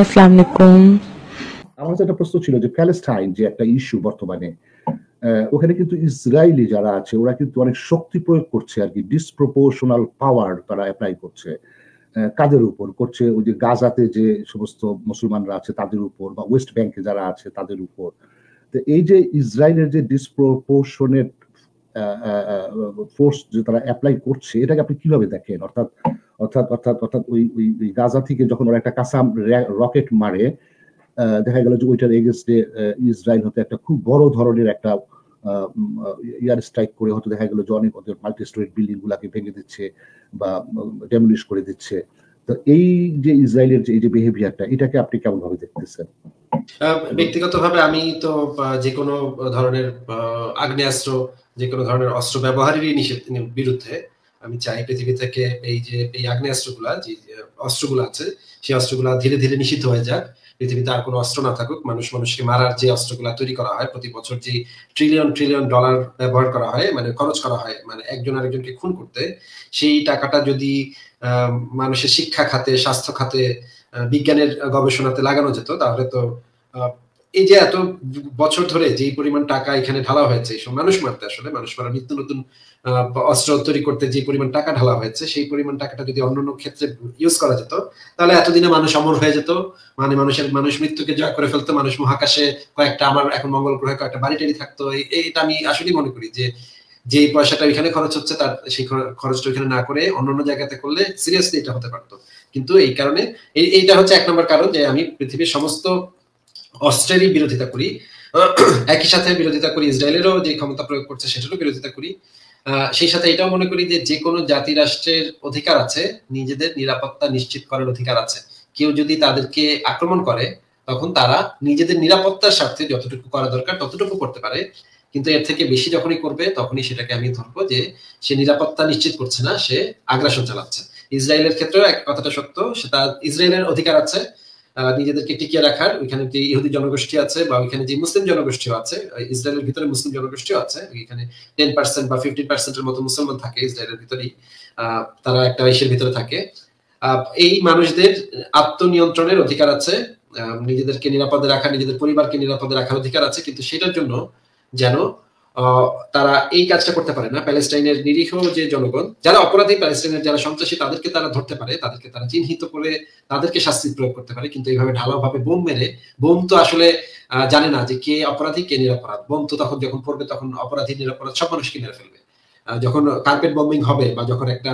আসসালামু আমার একটা প্রশ্ন ছিল যে প্যালেস্টাইন যে একটা ইস্যু বর্তমানে ওখানে কিন্তু ইসরায়েলি যারা আছে ওরা কিন্তু অনেক শক্তি প্রয়োগ করছে আর কি ডিসপ্রপোর্শনাল পাওয়ার তারা অ্যাপ্লাই করছে কাদের উপর করছে ওই যে গাজাতে যে সমস্ত মুসলমানরা আছে তাদের উপর বা ওয়েস্ট ব্যাংকে যারা আছে তাদের উপর তো এই যে ইসরায়েলের যে ডিসপ্রপোর্শনের ফোর্স যে তারা অ্যাপ্লাই করছে এটাকে আপনি কিভাবে দেখেন অর্থাৎ অর্থাৎ অর্থাৎ অর্থাৎ ওই ওই গাজা থেকে যখন ওরা একটা কাসাম রকেট মারে দেখা গেল যে ওইটার এগেনস্টে ইসরায়েল হতে একটা খুব বড় ধরনের একটা ইয়ার স্ট্রাইক করে হতে দেখা গেল যে অনেক ওদের মাল্টি স্টোরেড বিল্ডিং গুলাকে ভেঙে দিচ্ছে বা ডেমলিশ করে দিচ্ছে তো এই যে ইসরায়েলের যে এই যে বিহেভিয়ারটা এটাকে আপনি কেমন ভাবে দেখতেছেন ব্যক্তিগতভাবে আমি তো যে কোনো ধরনের আগ্নেয়াস্ত্র যে কোনো ধরনের অস্ত্র ব্যবহারেরই বিরুদ্ধে আমি চাই পৃথিবী থেকে এই যে এই আগ্নেয়াস্ত্রগুলা যে অস্ত্রগুলো আছে সেই গুলা ধীরে ধীরে নিষিদ্ধ হয়ে যাক পৃথিবীতে আর কোনো অস্ত্র না থাকুক মানুষ মানুষকে মারার যে অস্ত্রগুলা তৈরি করা হয় প্রতি বছর যে ট্রিলিয়ন ট্রিলিয়ন ডলার ব্যবহার করা হয় মানে খরচ করা হয় মানে একজন আরেকজনকে খুন করতে সেই টাকাটা যদি মানুষের শিক্ষা খাতে স্বাস্থ্য খাতে বিজ্ঞানের গবেষণাতে লাগানো যেত তাহলে তো এই যে এত বছর ধরে যেই পরিমাণ টাকা এখানে ঢালা হয়েছে এইসব মানুষ মারতে আসলে মানুষ মারা নিত্য নতুন অস্ত্র তৈরি করতে যে পরিমাণ টাকা ঢালা হয়েছে সেই পরিমাণ টাকাটা যদি অন্যান্য ক্ষেত্রে ইউজ করা যেত তাহলে এতদিনে মানুষ অমর হয়ে যেত মানে মানুষের মানুষ মৃত্যুকে জয় করে ফেলতো মানুষ মহাকাশে কয়েকটা আমার এখন মঙ্গল গ্রহে কয়েকটা বাড়ি টাড়ি থাকতো এটা আমি আসলেই মনে করি যে যে পয়সাটা এখানে খরচ হচ্ছে তার সেই খরচটা ওইখানে না করে অন্য অন্য জায়গাতে করলে সিরিয়াসলি এটা হতে পারতো কিন্তু এই কারণে এইটা হচ্ছে এক নম্বর কারণ যে আমি পৃথিবীর সমস্ত অস্ট্রেলিয়ার বিরোধিতা করি একই সাথে বিরোধিতা করি ইসরায়েলেরও যে ক্ষমতা প্রয়োগ করছে সেটারও বিরোধিতা করি সেই সাথে এটাও মনে করি যে যে কোনো জাতি রাষ্ট্রের অধিকার আছে নিজেদের নিরাপত্তা নিশ্চিত করার অধিকার আছে কেউ যদি তাদেরকে আক্রমণ করে তখন তারা নিজেদের নিরাপত্তার স্বার্থে যতটুকু করা দরকার ততটুকু করতে পারে কিন্তু এর থেকে বেশি যখনই করবে তখনই সেটাকে আমি ধরবো যে সে নিরাপত্তা নিশ্চিত করছে না সে আগ্রাসন চালাচ্ছে ইসরায়েলের ক্ষেত্রেও এক কথাটা সত্য সেটা ইসরায়েলের অধিকার আছে নিজেদেরকে টিকিয়ে রাখার ওইখানে যে ইহুদি জনগোষ্ঠী আছে বা ওইখানে যে মুসলিম জনগোষ্ঠী আছে ইসরায়েলের ভিতরে মুসলিম জনগোষ্ঠী আছে এখানে টেন পার্সেন্ট বা ফিফটিন পার্সেন্টের মতো মুসলমান থাকে ইসরায়েলের ভিতরেই তারা একটা দেশের ভিতরে থাকে এই মানুষদের আত্মনিয়ন্ত্রণের অধিকার আছে নিজেদেরকে নিরাপদে রাখা নিজেদের পরিবারকে নিরাপদে রাখার অধিকার আছে কিন্তু সেটার জন্য যেন তারা এই কাজটা করতে পারে না প্যালেস্টাইনের নিরীহ যে জনগণ যারা অপরাধী প্যালেস্টাইনের যারা সন্ত্রাসী তাদেরকে তারা ধরতে পারে তাদেরকে তারা চিহ্নিত করে তাদেরকে শাস্তি প্রয়োগ করতে পারে কিন্তু এইভাবে ঢালাওভাবে বোম মেরে বোম তো আসলে জানে না যে কে অপরাধী কে নিরাপরাধ বোম তো তখন যখন পড়বে তখন অপরাধী নিরাপরাধ সব মানুষকে মেরে ফেলবে যখন কার্পেট বোমিং হবে বা যখন একটা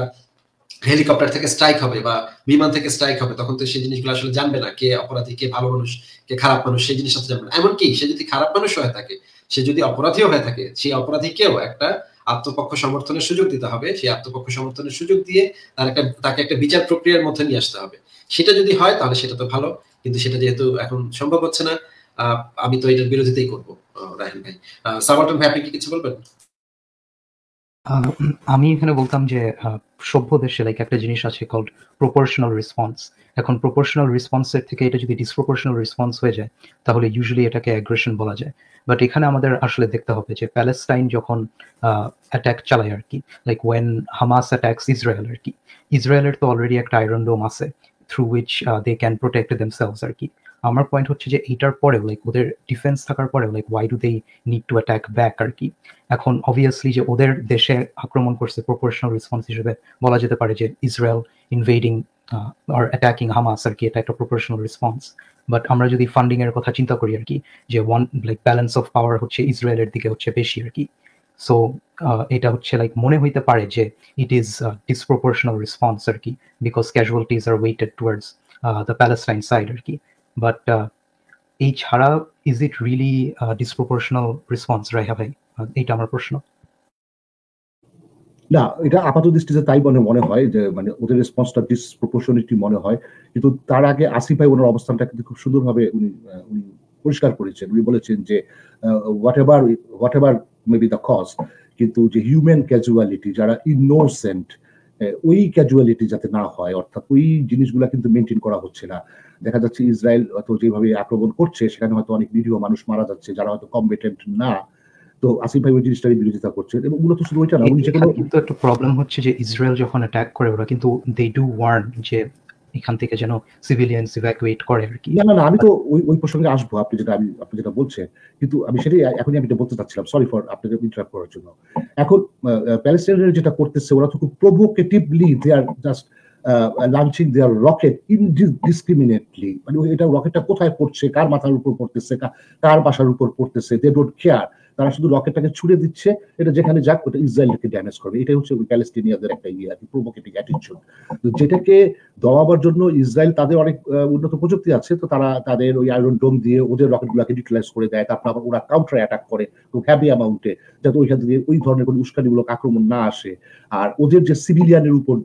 হেলিকপ্টার থেকে স্ট্রাইক হবে বা বিমান থেকে স্ট্রাইক হবে তখন তো সেই জিনিসগুলো আসলে জানবে না কে অপরাধী কে ভালো মানুষ কে খারাপ মানুষ সেই জিনিসটা জানবে না এমনকি সে যদি খারাপ মানুষ হয়ে থাকে সে যদি অপরাধীও হয়ে থাকে সেই অপরাধীকেও একটা আত্মপক্ষ সমর্থনের সুযোগ দিতে হবে সেই আত্মপক্ষ সমর্থনের সুযোগ দিয়ে তার একটা তাকে একটা বিচার প্রক্রিয়ার মধ্যে নিয়ে আসতে হবে সেটা যদি হয় তাহলে সেটা তো ভালো কিন্তু সেটা যেহেতু এখন সম্ভব হচ্ছে না আমি তো এটার বিরোধিতাই করবো রাহেন ভাই সাবাটন ভাই আপনি কি কিছু বলবেন আমি এখানে বলতাম যে সভ্য দেশে লাইক একটা জিনিস আছে কল্ড প্রপোর্শনাল রেসপন্স এখন প্রপোর্শনাল রেসপন্সের থেকে এটা যদি ডিসপ্রপোর্শনাল রেসপন্স হয়ে যায় তাহলে ইউজুয়ালি এটাকে অ্যাগ্রেশন বলা যায় বাট এখানে আমাদের আসলে দেখতে হবে যে প্যালেস্টাইন যখন অ্যাট্যাক চালায় আর কি like when Hamas attacks Israel আর কি ইসরায়েলের তো অলরেডি একটা আয়রন ডোম আছে through which they can protect themselves আর কি আমার পয়েন্ট হচ্ছে যে এইটার পরেও লাইক ওদের ডিফেন্স থাকার পরে like why do they need to attack back আর কি এখন অবভিয়াসলি যে ওদের দেশে আক্রমণ করছে প্রপোর্শনাল রেসপন্স হিসেবে বলা যেতে পারে যে ইসরায়েল ইনভেডিং আর অ্যাটাকিং হামাস আর কি এটা একটা প্রপোর্শনাল রেসপন্স বাট আমরা যদি ফান্ডিং এর কথা চিন্তা করি আর কি যে one like balance of power হচ্ছে ইসরায়েলের দিকে হচ্ছে বেশি আর কি সো এটা হচ্ছে লাইক মনে হইতে পারে যে ইট ইজ ডিসপ্রপোর্শনাল রেসপন্স আর কি because casualties are weighted towards the Palestine side আর কি বাট uh, এই ছাড়া is it really disproportional response রাইহা ভাই এইটা আমার প্রশ্ন না এটা আপাত দৃষ্টিতে তাই মনে মনে হয় যে মানে ওদের রেসপন্সটা ডিসপ্রপোর্শনিটি মনে হয় কিন্তু তার আগে আসিফ ভাই ওনার অবস্থানটা কিন্তু খুব সুন্দরভাবে উনি উনি পরিষ্কার করেছেন উনি বলেছেন যে whatever whatever maybe the cause কিন্তু যে হিউম্যান ক্যাজুয়ালিটি যারা ইনোসেন্ট ওই ক্যাজুয়ালিটি যাতে না হয় অর্থাৎ ওই জিনিসগুলো কিন্তু মেনটেন করা হচ্ছে না দেখা যাচ্ছে ইসরায়েল হয়তো যেভাবে আক্রমণ করছে সেখানে হয়তো অনেক নিরীহ মানুষ মারা যাচ্ছে যারা হয়তো কম্পিটেন্ট না তো আসিফ ভাই ওই জিনিসটারই বিরোধিতা করছে এবং মূলত শুধু ওইটা না উনি কিন্তু একটা প্রবলেম হচ্ছে যে ইসরায়েল যখন অ্যাটাক করে ওরা কিন্তু দে ডু ওয়ার্ন যে এখান থেকে যেন সিভিলিয়ানস ইভ্যাকুয়েট করে আর কি না না আমি তো ওই ওই প্রসঙ্গে আসবো আপনি যেটা আমি আপনি যেটা বলছেন কিন্তু আমি সেটাই এখনই আমি বলতে চাচ্ছিলাম সরি ফর আপনাকে ইন্টারাপ্ট করার জন্য এখন প্যালেস্টাইনের যেটা করতেছে ওরা তো খুব provocatively they are just launching they are rocket indiscriminately মানে এটা রকেটটা কোথায় পড়ছে কার মাথার উপর পড়তেছে কার বাসার উপর পড়তেছে দে ডোন্ট কেয়ার তারা শুধু রকেটটাকে ছুড়ে দিচ্ছে এটা যেখানে যাক ওটা ইসরায়েলকে ড্যামেজ করবে এটাই হচ্ছে প্যালেস্টিনিয়াদের একটা ইয়ে আর কি অ্যাটিটিউড তো যেটাকে দবাবার জন্য ইসরায়েল তাদের অনেক উন্নত প্রযুক্তি আছে তো তারা তাদের ওই আয়রন ডোম দিয়ে ওদের রকেটগুলোকে ডিটেলাইজ করে দেয় তারপর আবার ওরা কাউন্টার অ্যাটাক করে তো হ্যাভি অ্যামাউন্টে যাতে ওইখান থেকে ওই ধরনের কোনো উস্কানিমূলক আক্রমণ না আসে আর ওদের যে সিভিলিয়ানের উপর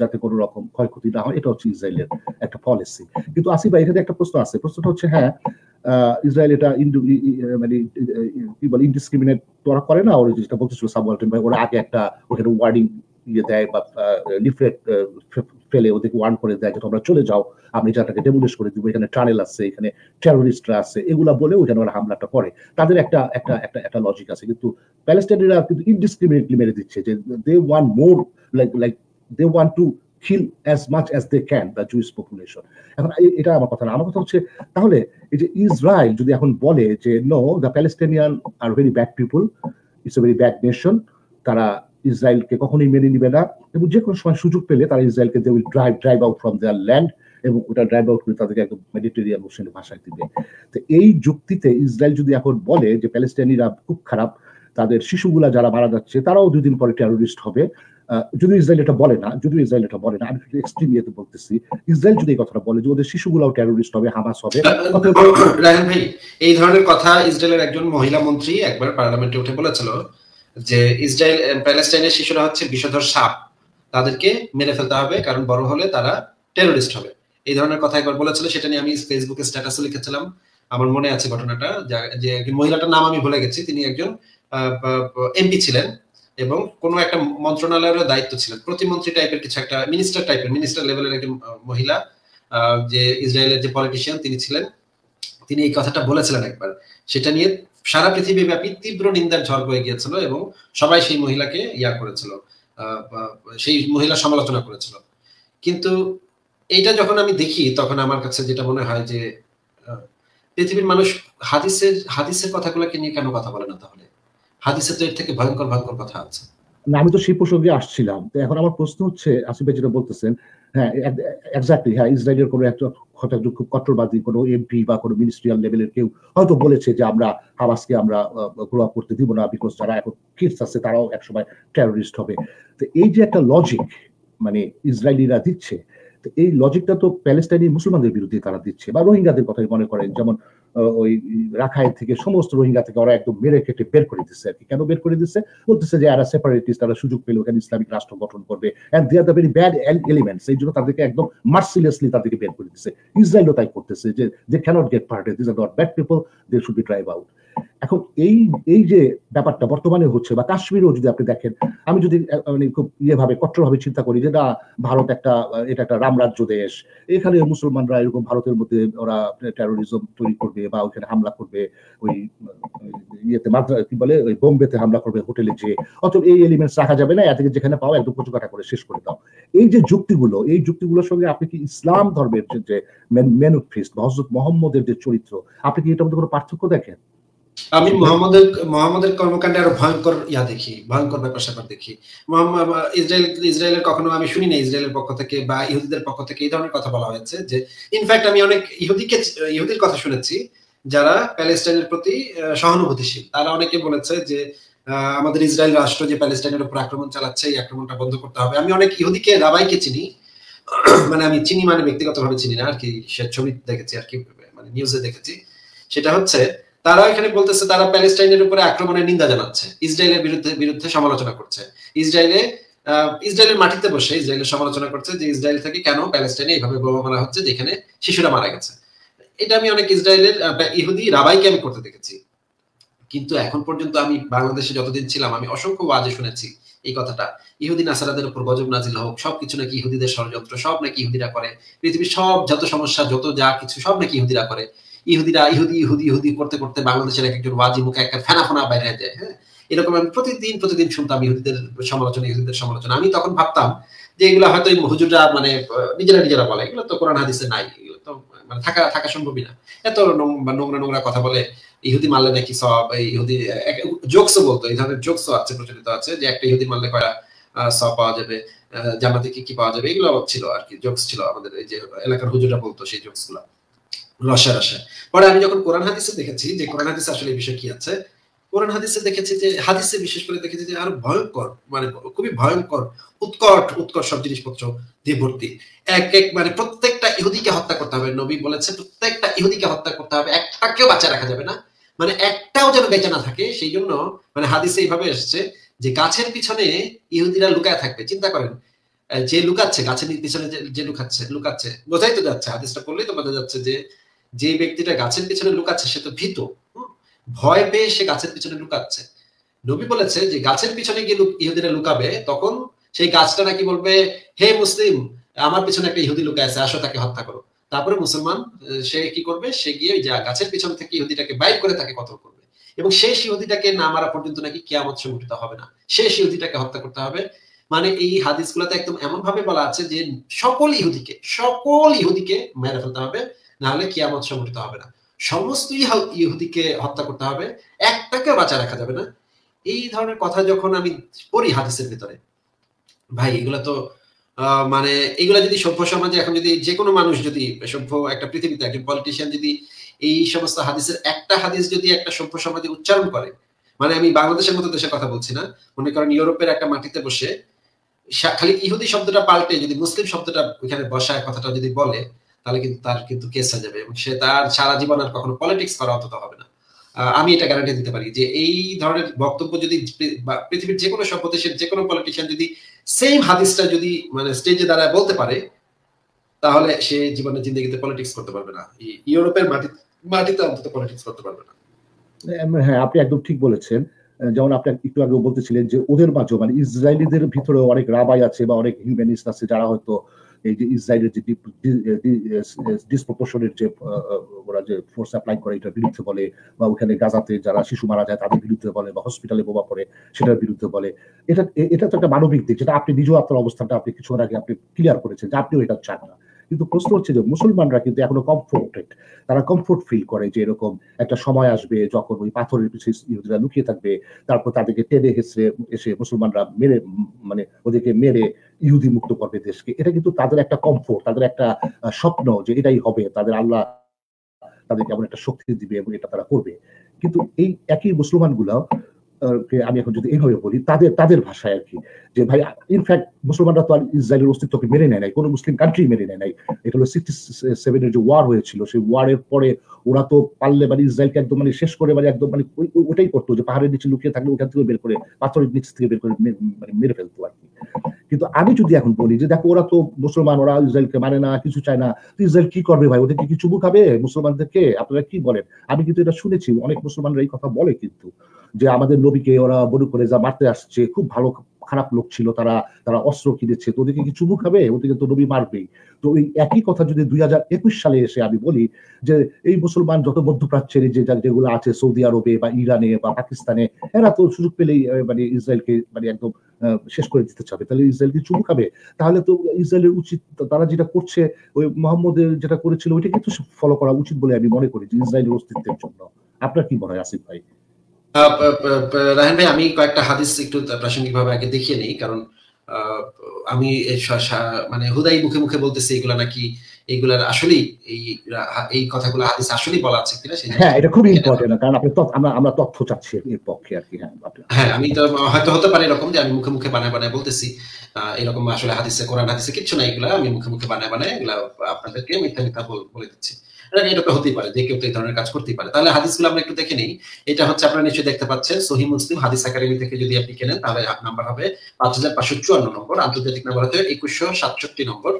যাতে কোনো রকম ক্ষয়ক্ষতি না হয় এটা হচ্ছে ইসরায়েলের একটা পলিসি কিন্তু আসি ভাই এখানে একটা প্রশ্ন আছে প্রশ্নটা হচ্ছে হ্যাঁ ইসরায়েলিটা মানে কি বলে ইনডিসক্রিমিনেট ওরা করে না ওরা যেটা বলতেছিল সাবওয়াল্টেন ভাই ওরা আগে একটা ওখানে ওয়ার্ডিং ইয়ে দেয় বা লিফলেট ফেলে ওদেরকে ওয়ার্ন করে দেয় যে তোমরা চলে যাও আমি এটাকে ডেমোলিশ করে দিব এখানে টানেল আছে এখানে টেরোরিস্টরা আছে এগুলা বলে ওখানে ওরা হামলাটা করে তাদের একটা একটা একটা একটা লজিক আছে কিন্তু প্যালেস্টাইনিরা কিন্তু ইনডিসক্রিমিনেটলি মেরে দিচ্ছে যে they want more like like they want to kill as much as they can the Jewish population এখন এটা আমার কথা না আমার কথা হচ্ছে তাহলে এই যে ইসরায়েল যদি এখন বলে যে no the Palestinian are very bad people it's a very bad nation তারা ইসরায়েলকে কখনোই মেনে নিবে না এবং যে কোনো সময় সুযোগ পেলে তারা ইসরায়েলকে they will drive drive out from their land এবং ওটা ড্রাইভ আউট করে তাদেরকে একদম মেডিটেরিয়ান ওশনে ভাষায় দিবে তো এই যুক্তিতে ইসরায়েল যদি এখন বলে যে প্যালেস্টাইনিরা খুব খারাপ তাদের শিশুগুলা যারা মারা যাচ্ছে তারাও দুদিন পরে টেরোরিস্ট হবে যদি ইসরায়েল এটা বলে না যদি ইসরায়েল এটা বলে না আমি এক্সট্রিম ইয়েতে বলতেছি ইসরায়েল যদি এই কথাটা বলে যে ওদের শিশুগুলাও টেরোরিস্ট হবে হামাস হবে ভাই এই ধরনের কথা ইসরায়েলের একজন মহিলা মন্ত্রী একবার পার্লামেন্টে উঠে বলেছিল যে ইসরায়েল প্যালেস্টাইনের শিশুরা হচ্ছে বিষধর সাপ তাদেরকে মেরে ফেলতে হবে কারণ বড় হলে তারা টেরোরিস্ট হবে এই ধরনের কথা একবার বলেছিল সেটা নিয়ে আমি ফেসবুকে স্ট্যাটাসে লিখেছিলাম আমার মনে আছে ঘটনাটা যে মহিলাটার নাম আমি ভুলে গেছি তিনি একজন এমপি ছিলেন এবং কোনো একটা মন্ত্রণালয়ের দায়িত্ব ছিলেন প্রতিমন্ত্রী টাইপের কিছু একটা মিনিস্টার টাইপের মিনিস্টার লেভেলের একজন মহিলা যে ইসরায়েলের যে পলিটিশিয়ান তিনি ছিলেন তিনি এই কথাটা বলেছিলেন একবার সেটা নিয়ে সারা পৃথিবী ব্যাপী তীব্র নিন্দার ঝড় বয়ে গিয়েছিল এবং সবাই সেই মহিলাকে ইয়া করেছিল সেই মহিলা সমালোচনা করেছিল কিন্তু এইটা যখন আমি দেখি তখন আমার কাছে যেটা মনে হয় যে পৃথিবীর মানুষ হাদিসের হাদিসের কথাগুলোকে নিয়ে কেন কথা বলে না তাহলে হাদিসে তো এর থেকে ভয়ঙ্কর ভয়ঙ্কর কথা আছে না আমি তো সেই প্রসঙ্গে আসছিলাম তো এখন আমার প্রশ্ন হচ্ছে আসিফ ভাই যেটা বলতেছেন হ্যাঁ এক্স্যাক্টলি হ্যাঁ ইসরায়েলের কোনো একটা হয়তো খুব কট্টরবাদী কোনো এমপি বা কোনো মিনিস্ট্রিয়াল লেভেলের কেউ হয়তো বলেছে যে আমরা হামাসকে আমরা গ্রো আপ করতে দিব না বিকজ যারা এখন কিডস আছে তারাও একসময় টেরোরিস্ট হবে তো এই যে একটা লজিক মানে ইসরায়েলিরা দিচ্ছে এই লজিকটা তো প্যালেস্টাইনি মুসলমানদের বিরুদ্ধে তারা দিচ্ছে বা রোহিঙ্গাদের কথাই মনে করেন যেমন ওই রাখাই থেকে সমস্ত রোহিঙ্গা থেকে ওরা একদম মেরে কেটে বের করে দিচ্ছে আর কি কেন বের করে দিচ্ছে বলতেছে যে এরা সেপারেটিস্ট তারা সুযোগ পেলে ওখানে ইসলামিক রাষ্ট্র গঠন করবে and they are the very bad element সেই জন্য তাদেরকে একদম মার্সিলেসলি তাদেরকে বের করে দিচ্ছে ইসরায়েলও তাই করতেছে যে they can't get parted this are not bad people they should be drive out এখন এই এই যে ব্যাপারটা বর্তমানে হচ্ছে বা কাশ্মীরও যদি আপনি দেখেন আমি যদি মানে খুব ইয়েভাবে কঠোরভাবে চিন্তা করি যে না ভারত একটা এটা একটা রামরাজ্য দেশ এখানে মুসলমানরা এরকম ভারতের মধ্যে ওরা টেরোরিজম তৈরি করবে বা ওইখানে হামলা করবে ওই ইয়েতে কি বলে ওই বোম্বেতে হামলা করবে হোটেলে যে অথবা এই এলিমেন্টস রাখা যাবে না এদিকে যেখানে পাওয়া একদম কচু কাটা করে শেষ করে দাও এই যে যুক্তিগুলো এই যুক্তিগুলোর সঙ্গে আপনি কি ইসলাম ধর্মের যে মেনুফিস্ট বা হজরত মোহাম্মদের যে চরিত্র আপনি কি এটার মধ্যে কোনো পার্থক্য দেখেন আমি মোহাম্মদের মোহাম্মদের কর্মকাণ্ডে আরো ভয়ঙ্কর ইয়া দেখি ভয়ঙ্কর ব্যাপার স্যাপার দেখি ইসরায়েল ইসরায়েলের কখনো আমি শুনি না ইসরায়েলের পক্ষ থেকে বা ইহুদিদের পক্ষ থেকে এই ধরনের কথা বলা হয়েছে যে ইনফ্যাক্ট আমি অনেক ইহুদিকে ইহুদির কথা শুনেছি যারা প্যালেস্টাইনের প্রতি সহানুভূতিশীল তারা অনেকে বলেছে যে আমাদের ইসরায়েল রাষ্ট্র যে প্যালেস্টাইনের উপর আক্রমণ চালাচ্ছে এই আক্রমণটা বন্ধ করতে হবে আমি অনেক ইহুদিকে রাবাইকে চিনি মানে আমি চিনি মানে ব্যক্তিগত ভাবে চিনি না আর কি সে ছবি দেখেছি আর কি মানে নিউজে দেখেছি সেটা হচ্ছে তারা এখানে বলতেছে তারা প্যালেস্টাইনের উপরে আক্রমণের নিন্দা জানাচ্ছে ইসরায়েলের বিরুদ্ধে বিরুদ্ধে সমালোচনা করছে ইসরায়েলে ইসরায়েলের মাটিতে বসে ইসরায়েলের সমালোচনা করছে যে ইসরায়েল থেকে কেন প্যালেস্টাইনে এইভাবে বোমা মারা হচ্ছে যেখানে শিশুরা মারা গেছে এটা আমি অনেক ইসরায়েলের ইহুদি রাবাইকে আমি করতে দেখেছি কিন্তু এখন পর্যন্ত আমি বাংলাদেশে যতদিন ছিলাম আমি অসংখ্য ওয়াজে শুনেছি এই কথাটা ইহুদি নাসারাদের উপর গজব নাজিল হোক সবকিছু নাকি ইহুদিদের ষড়যন্ত্র সব নাকি ইহুদিরা করে পৃথিবীর সব যত সমস্যা যত যা কিছু সব নাকি ইহুদিরা করে ইহুদিরা ইহুদি ইহুদি ইহুদি করতে করতে বাংলাদেশের এক একজন ওয়াজি মুখে একটা ফেনা ফোনা বাইরে যায় হ্যাঁ এরকম আমি প্রতিদিন প্রতিদিন শুনতাম ইহুদিদের সমালোচনা ইহুদিদের সমালোচনা আমি তখন ভাবতাম যে এগুলো হয়তো হুজুররা মানে নিজেরা নিজেরা বলে এগুলো তো কোরআন হাদিসে নাই এগুলো তো মানে থাকা থাকা সম্ভবই না এত নোংরা নোংরা কথা বলে ইহুদি মারলে নাকি সব ইহুদি জোকসও বলতো এই ধরনের জোকসও আছে প্রচলিত আছে যে একটা ইহুদি মারলে কয়া সব পাওয়া যাবে জামাতে কি কি পাওয়া যাবে এগুলো ছিল আর কি জোকস ছিল আমাদের এই যে এলাকার হুজুরা বলতো সেই জোকস গুলা রসে রসে পরে আমি যখন কোরআন হাদিসে দেখেছি যে কোরআন হাদিস আসলে এই বিষয়ে কি আছে কোরআন হাদিসে দেখেছি যে হাদিসে বিশেষ করে দেখেছি যে আরো ভয়ঙ্কর মানে খুবই ভয়ঙ্কর উৎকট উৎকট সব জিনিসপত্র দিয়ে ভর্তি এক এক মানে প্রত্যেকটা ইহুদিকে হত্যা করতে হবে নবী বলেছে প্রত্যেকটা ইহুদিকে হত্যা করতে হবে একটা কেউ বাঁচা রাখা যাবে না মানে একটাও যেন বেঁচে না থাকে সেই জন্য মানে হাদিসে এইভাবে এসছে যে গাছের পিছনে ইহুদিরা লুকায় থাকবে চিন্তা করেন যে লুকাচ্ছে গাছের পিছনে যে লুকাচ্ছে লুকাচ্ছে বোঝাই তো যাচ্ছে হাদিসটা করলেই তো বোঝা যাচ্ছে যে যে ব্যক্তিটা গাছের পিছনে লুকাচ্ছে সে তো ভীত ভয় পেয়ে সে গাছের পিছনে লুকাচ্ছে নবী বলেছে যে গাছের পিছনে গিয়ে ইহুদিরা লুকাবে তখন সেই গাছটা নাকি বলবে হে মুসলিম আমার পিছনে একটা ইহুদি লুকা আছে আসো তাকে হত্যা করো তারপরে মুসলমান সে কি করবে সে গিয়ে যা গাছের পিছন থেকে ইহুদিটাকে বাইর করে তাকে কতল করবে এবং সেই ইহুদিটাকে না মারা পর্যন্ত নাকি কেয়ামত সংঘটিত হবে না সেই ইহুদিটাকে হত্যা করতে হবে মানে এই হাদিস গুলাতে একদম এমন ভাবে বলা আছে যে সকল ইহুদিকে সকল ইহুদিকে মেরে ফেলতে হবে নাহলে হলে কিয়ামত সংঘটিত হবে না সমস্ত ইহুদিকে হত্যা করতে হবে একটাকে বাঁচা রাখা যাবে না এই ধরনের কথা যখন আমি পড়ি হাদিসের ভিতরে ভাই এগুলা তো মানে এগুলা যদি সভ্য সমাজে এখন যদি যে কোনো মানুষ যদি সভ্য একটা পৃথিবীতে একজন পলিটিশিয়ান যদি এই সমস্ত হাদিসের একটা হাদিস যদি একটা সভ্য সমাজে উচ্চারণ করে মানে আমি বাংলাদেশের মতো দেশের কথা বলছি না মনে করেন ইউরোপের একটা মাটিতে বসে খালি ইহুদি শব্দটা পাল্টে যদি মুসলিম শব্দটা ওইখানে বসায় কথাটা যদি বলে তাহলে কিন্তু তার কিন্তু কেস হয়ে যাবে এবং সে তার সারা জীবন আর কখনো পলিটিক্স করা অন্তত হবে না আমি এটা গ্যারান্টি দিতে পারি যে এই ধরনের বক্তব্য যদি পৃথিবীর যে কোনো সভ্য দেশের যে কোনো পলিটিশিয়ান যদি সেম হাদিসটা যদি মানে স্টেজে দাঁড়ায় বলতে পারে তাহলে সে জীবনের জিন্দগিতে পলিটিক্স করতে পারবে না ইউরোপের মাটি মাটিতে অন্তত পলিটিক্স করতে পারবে না হ্যাঁ আপনি একদম ঠিক বলেছেন যেমন আপনি একটু আগে বলতেছিলেন যে ওদের মাঝে মানে ইসরায়েলিদের ভিতরে অনেক রাবাই আছে বা অনেক হিউম্যানিস্ট আছে যারা হয়তো আহ এই যে ইসরায়েলের যে ডিসপ্রপোর্শনের যে ওরা যে ফোর্স অ্যাপ্লাই করে এটার বিরুদ্ধে বলে বা ওখানে গাজাতে যারা শিশু মারা যায় তাদের বিরুদ্ধে বলে বা হসপিটালে বোমা পড়ে সেটার বিরুদ্ধে বলে এটা এটা তো একটা মানবিক দিক যেটা আপনি নিজেও আপনার অবস্থানটা আপনি কিছু আগে আপনি ক্লিয়ার করেছেন যে আপনিও এটা চান না কিন্তু প্রশ্ন হচ্ছে যে মুসলমানরা কিন্তু এখনো কমফোর্টেড তারা কমফোর্ট ফিল করে যে এরকম একটা সময় আসবে যখন ওই পাথরের পিছিয়ে ইহুদিরা লুকিয়ে থাকবে তারপর তাদেরকে টেনে হেসড়ে এসে মুসলমানরা মেরে মানে ওদেরকে মেরে ইহুদি মুক্ত করবে দেশকে এটা কিন্তু তাদের একটা কমফোর্ট তাদের একটা স্বপ্ন যে এটাই হবে তাদের আল্লাহ তাদেরকে এমন একটা শক্তি দিবে এবং এটা তারা করবে কিন্তু এই একই মুসলমানগুলো আমি এখন যদি এইভাবে বলি তাদের তাদের ভাষায় আর কি যে ভাই ইনফ্যাক্ট মুসলমানরা তো আর ইসরায়েলের অস্তিত্বকে মেনে নেয় নাই কোনো মুসলিম কান্ট্রি মেনে নেয় নাই এটা হলো সিক্সটি সেভেনের যে ওয়ার হয়েছিল সেই ওয়ারের পরে ওরা তো পারলে মানে ইসরায়েলকে একদম মানে শেষ করে মানে একদম মানে ওটাই করতো যে পাহাড়ের নিচে লুকিয়ে থাকলে ওখান থেকে বের করে পাথরের নিচ থেকে বের করে মানে মেরে ফেলতো আর কি কিন্তু আমি যদি এখন বলি যে দেখো ওরা তো মুসলমান ওরা ইসরায়েলকে মানে না কিছু চায় না তো ইসরায়েল কি করবে ভাই ওদেরকে কি চুমু খাবে মুসলমানদেরকে আপনারা কি বলেন আমি কিন্তু এটা শুনেছি অনেক মুসলমানরা এই কথা বলে কিন্তু যে আমাদের নবীকে ওরা বনু করে যা মারতে আসছে খুব ভালো খারাপ লোক ছিল তারা তারা অস্ত্র কিনেছে তো ওদেরকে কি চুমুক খাবে ওদেরকে তো নবী মারবেই তো এই একই কথা যদি দুই হাজার একুশ সালে এসে আমি বলি যে এই মুসলমান যত মধ্যপ্রাচ্যের যে যেগুলো আছে সৌদি আরবে বা ইরানে বা পাকিস্তানে এরা তো সুযোগ পেলেই মানে ইসরায়েলকে মানে একদম শেষ করে দিতে চাবে তাহলে ইসরায়েলকে চুমুক খাবে তাহলে তো ইসরায়েলের উচিত তারা যেটা করছে ওই মোহাম্মদের যেটা করেছিল ওইটা কিন্তু ফলো করা উচিত বলে আমি মনে করি যে ইসরায়েলের অস্তিত্বের জন্য আপনার কি মনে হয় আসিফ ভাই রাহেন ভাই আমি কয়েকটা হাদিস একটু ভাবে আগে দেখিয়ে নেই কারণ আমি মানে হুদাই মুখে মুখে বলতেছি এগুলো নাকি এইগুলার আসলেই এই এই কথাগুলো হাদিস আসলেই বলা আছে কিনা হ্যাঁ এটা ইম্পর্টেন্ট কারণ আপনি আমরা আমরা তথ্য চাচ্ছি এর পক্ষে আর কি হ্যাঁ হ্যাঁ আমি তো হয়তো হতে পারে এরকম যে আমি মুখে মুখে বানায় বানায় বলতেছি এরকম আসলে হাদিসে কোরআন হাদিসে কিছু না এগুলা আমি মুখে মুখে বানায় বানায় এগুলা আপনাদেরকে মিথ্যা মিথ্যা বলে দিচ্ছি এটা হতেই পারে যে কেউ তো এই ধরনের কাজ করতেই পারে তাহলে হাদিসগুলো আমরা একটু দেখে নেই এটা হচ্ছে আপনারা নিশ্চয়ই দেখতে পাচ্ছেন সহি মুসলিম হাদিস একাডেমি থেকে যদি আপনি কেনেন তাহলে নাম্বার হবে পাঁচ হাজার পাঁচশো চুয়ান্ন নম্বর আন্তর্জাতিক নাম্বার হচ্ছে একুশশো সাতষট্টি নম্বর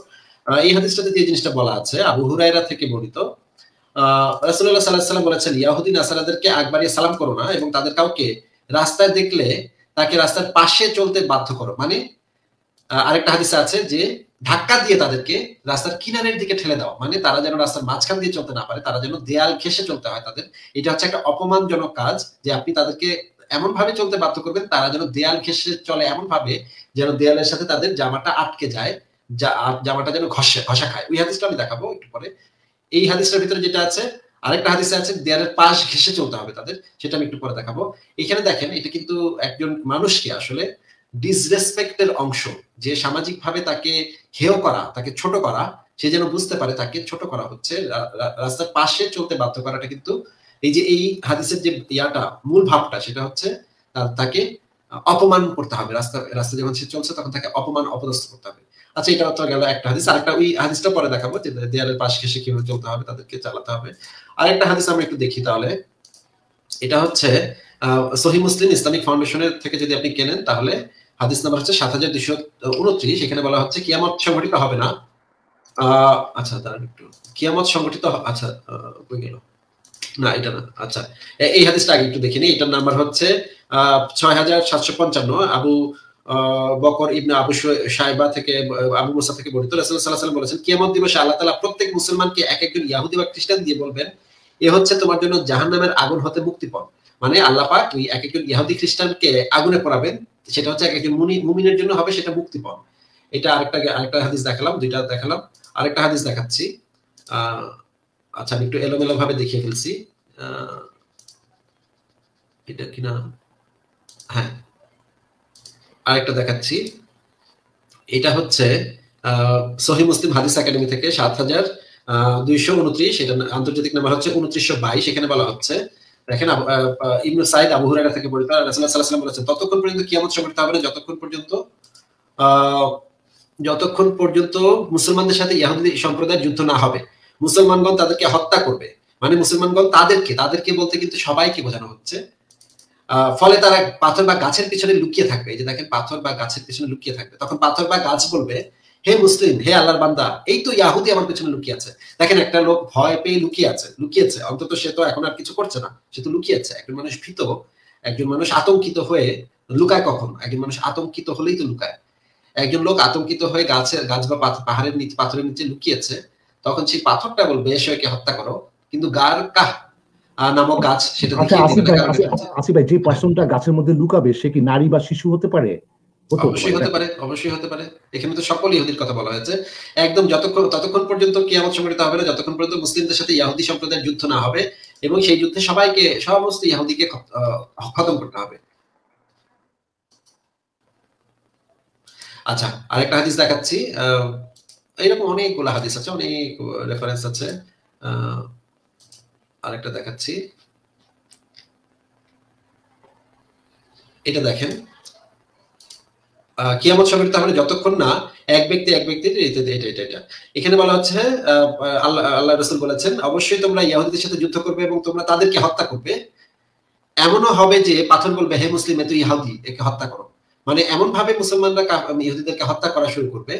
এই হাদিসটাতে যে জিনিসটা বলা আছে আবু হুরাইরা থেকে বর্ণিত রাসুল্লাহ সাল্লাহ সাল্লাম বলেছেন ইয়াহুদ্দিন আসারাদেরকে আগ সালাম করো না এবং তাদের কাউকে রাস্তায় দেখলে তাকে রাস্তার পাশে চলতে বাধ্য করো মানে আরেকটা হাদিসে আছে যে ধাক্কা দিয়ে তাদেরকে রাস্তার কিনারের দিকে ঠেলে দেওয়া মানে তারা যেন রাস্তার মাঝখান দিয়ে চলতে না পারে তারা যেন দেয়াল ঘেসে চলতে হয় তাদের এটা হচ্ছে একটা অপমানজনক কাজ যে আপনি তাদেরকে এমন ভাবে চলতে বাধ্য করবেন তারা যেন দেয়াল ঘেসে চলে এমন ভাবে যেন দেয়ালের সাথে তাদের জামাটা আটকে যায় জামাটা যেন ঘষে ঘষা খায় ওই হাদিসটা আমি দেখাবো একটু পরে এই হাদিসটার ভিতরে যেটা আছে আরেকটা হাদিসে আছে দেয়ালের পাশ ঘেসে চলতে হবে তাদের সেটা আমি একটু পরে দেখাবো এখানে দেখেন এটা কিন্তু একজন মানুষকে আসলে ডিসরেসপেক্টের অংশ যে সামাজিকভাবে তাকে হেয় করা তাকে ছোট করা সে যেন বুঝতে পারে তাকে ছোট করা হচ্ছে রাস্তার পাশে চলতে বাধ্য করাটা কিন্তু এই যে এই হাদিসের যে ইয়াটা মূল ভাবটা সেটা হচ্ছে তাকে অপমান করতে হবে রাস্তা রাস্তা যখন সে চলছে তখন তাকে অপমান অপদস্থ করতে হবে আচ্ছা এটা তো গেল একটা হাদিস আরেকটা ওই হাদিসটা পরে দেখাবো যে দেয়ালের পাশ ঘেসে কিভাবে চলতে হবে তাদেরকে চালাতে হবে আরেকটা হাদিস আমরা একটু দেখি তাহলে এটা হচ্ছে সহি মুসলিম ইসলামিক ফাউন্ডেশনের থেকে যদি আপনি কেনেন তাহলে হাদিস নাম্বার হচ্ছে সাত হাজার দুশো উনত্রিশ এখানে বলা হচ্ছে কিয়ামত সংগঠিত হবে না আচ্ছা তার একটু কিয়ামত সংগঠিত আচ্ছা গেল না এটা না আচ্ছা এই হাদিসটা আগে একটু দেখিনি এটার নাম্বার হচ্ছে ছয় হাজার সাতশো পঞ্চান্ন আবু বকর ইবনে আবু সাহেবা থেকে আবু মুসা থেকে বর্ণিত রাসুল সাল্লাহ সাল্লাম বলেছেন কিয়ামত দিবসে আল্লাহ তালা প্রত্যেক মুসলমানকে এক একজন ইয়াহুদি বা খ্রিস্টান দিয়ে বলবেন এ হচ্ছে তোমার জন্য নামের আগুন হতে মুক্তিপণ মানে আল্লাহ পাক ওই এক একজন ইয়াহুদি খ্রিস্টানকে আগুনে পড়াবেন সেটা হচ্ছে একজন মুমিনের জন্য হবে সেটা মুক্তি পাওয়া এটা আরেকটা আরেকটা হাদিস দেখালাম দুইটা দেখালাম আরেকটা হাদিস দেখাচ্ছি আচ্ছা আমি একটু এলোমেলো ভাবে দেখিয়ে ফেলছি এটা কি হ্যাঁ আরেকটা দেখাচ্ছি এটা হচ্ছে সহি মুসলিম হাদিস একাডেমি থেকে সাত হাজার দুইশো উনত্রিশ এটা আন্তর্জাতিক নাম্বার হচ্ছে উনত্রিশশো বাইশ এখানে বলা হচ্ছে দেখেন ইবনু সাইদ আবু হুরাইরা থেকে বর্ণিত রাসূল সাল্লাল্লাহু আলাইহি বলেছেন ততক্ষণ পর্যন্ত কিয়ামত সংঘটিত হবে না যতক্ষণ পর্যন্ত যতক্ষণ পর্যন্ত মুসলমানদের সাথে ইহুদি সম্প্রদায়ের যুদ্ধ না হবে মুসলমানগণ তাদেরকে হত্যা করবে মানে মুসলমানগণ তাদেরকে তাদেরকে বলতে কিন্তু সবাইকে বোঝানো হচ্ছে ফলে তারা পাথর বা গাছের পিছনে লুকিয়ে থাকবে এই যে দেখেন পাথর বা গাছের পিছনে লুকিয়ে থাকবে তখন পাথর বা গাছ বলবে হে মুসলিম হে আল্লাহর বান্দা এই তো ইয়াহুদি আমার পেছনে লুকিয়ে আছে দেখেন একটা লোক ভয় পেয়ে লুকিয়ে আছে লুকিয়েছে অন্তত সে তো এখন আর কিছু করছে না সে তো লুকিয়েছে একজন মানুষ ভীত একজন মানুষ আতঙ্কিত হয়ে লুকায় কখন একজন মানুষ আতঙ্কিত হলেই তো লুকায় একজন লোক আতঙ্কিত হয়ে গাছের গাছ বা পাহাড়ের নিচে পাথরের নিচে লুকিয়েছে তখন সেই পাথরটা বলবে এসে হত্যা করো কিন্তু গার কাহ নামক গাছ সেটা আচ্ছা, ভাই যে পার্সনটা গাছের মধ্যে লুকাবে সে কি নারী বা শিশু হতে পারে অবশ্যই হতে পারে অবশ্যই হতে পারে এখানে তো সকল ইহুদির কথা বলা হয়েছে একদম যতক্ষণ ততক্ষণ পর্যন্ত কিয়ামত সংঘটিত হবে না যতক্ষণ পর্যন্ত মুসলিমদের সাথে ইয়াহুদি সম্প্রদায়ের যুদ্ধ না হবে এবং সেই যুদ্ধে সবাইকে সমস্ত ইয়াহুদিকে খতম করতে হবে আচ্ছা আরেকটা হাদিস দেখাচ্ছি এরকম অনেকগুলো হাদিস আছে অনেক রেফারেন্স আছে আরেকটা দেখাচ্ছি এটা দেখেন কিয়ামত সম্পর্কিত আমরা যতক্ষণ না এক ব্যক্তি এক ব্যক্তি এটা এটা এটা এখানে বলা হচ্ছে আল্লাহ আল্লাহ রসুল বলেছেন অবশ্যই তোমরা ইয়াহুদের সাথে যুদ্ধ করবে এবং তোমরা তাদেরকে হত্যা করবে এমনও হবে যে পাথর বলবে হে মুসলিম এত ইহাদি একে হত্যা করো মানে এমন ভাবে মুসলমানরা ইহুদিদেরকে হত্যা করা শুরু করবে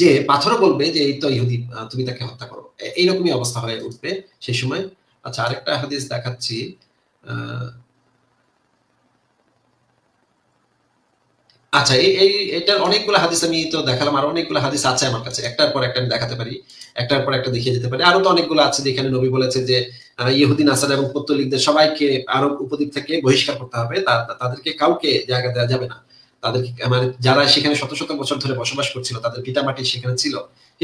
যে পাথরও বলবে যে এই তো ইহুদি তুমি তাকে হত্যা করো এইরকমই অবস্থা হয়ে উঠবে সেই সময় আচ্ছা আরেকটা হাদিস দেখাচ্ছি আহ আচ্ছা এই এটার অনেকগুলো হাদিস আমি তো দেখালাম আর অনেকগুলো হাদিস আছে আমার কাছে একটার পর একটা আমি দেখাতে পারি একটার পর একটা দেখিয়ে যেতে পারি আরো তো অনেকগুলো আছে যেখানে নবী বলেছে যে ইহুদিন আসার এবং পত্তলিকদের সবাইকে আরব উপদ্বীপ থেকে বহিষ্কার করতে হবে তাদেরকে কাউকে জায়গা দেওয়া যাবে না তাদেরকে মানে যারা সেখানে শত শত বছর ধরে বসবাস করছিল তাদের পিতা মাটি সেখানে ছিল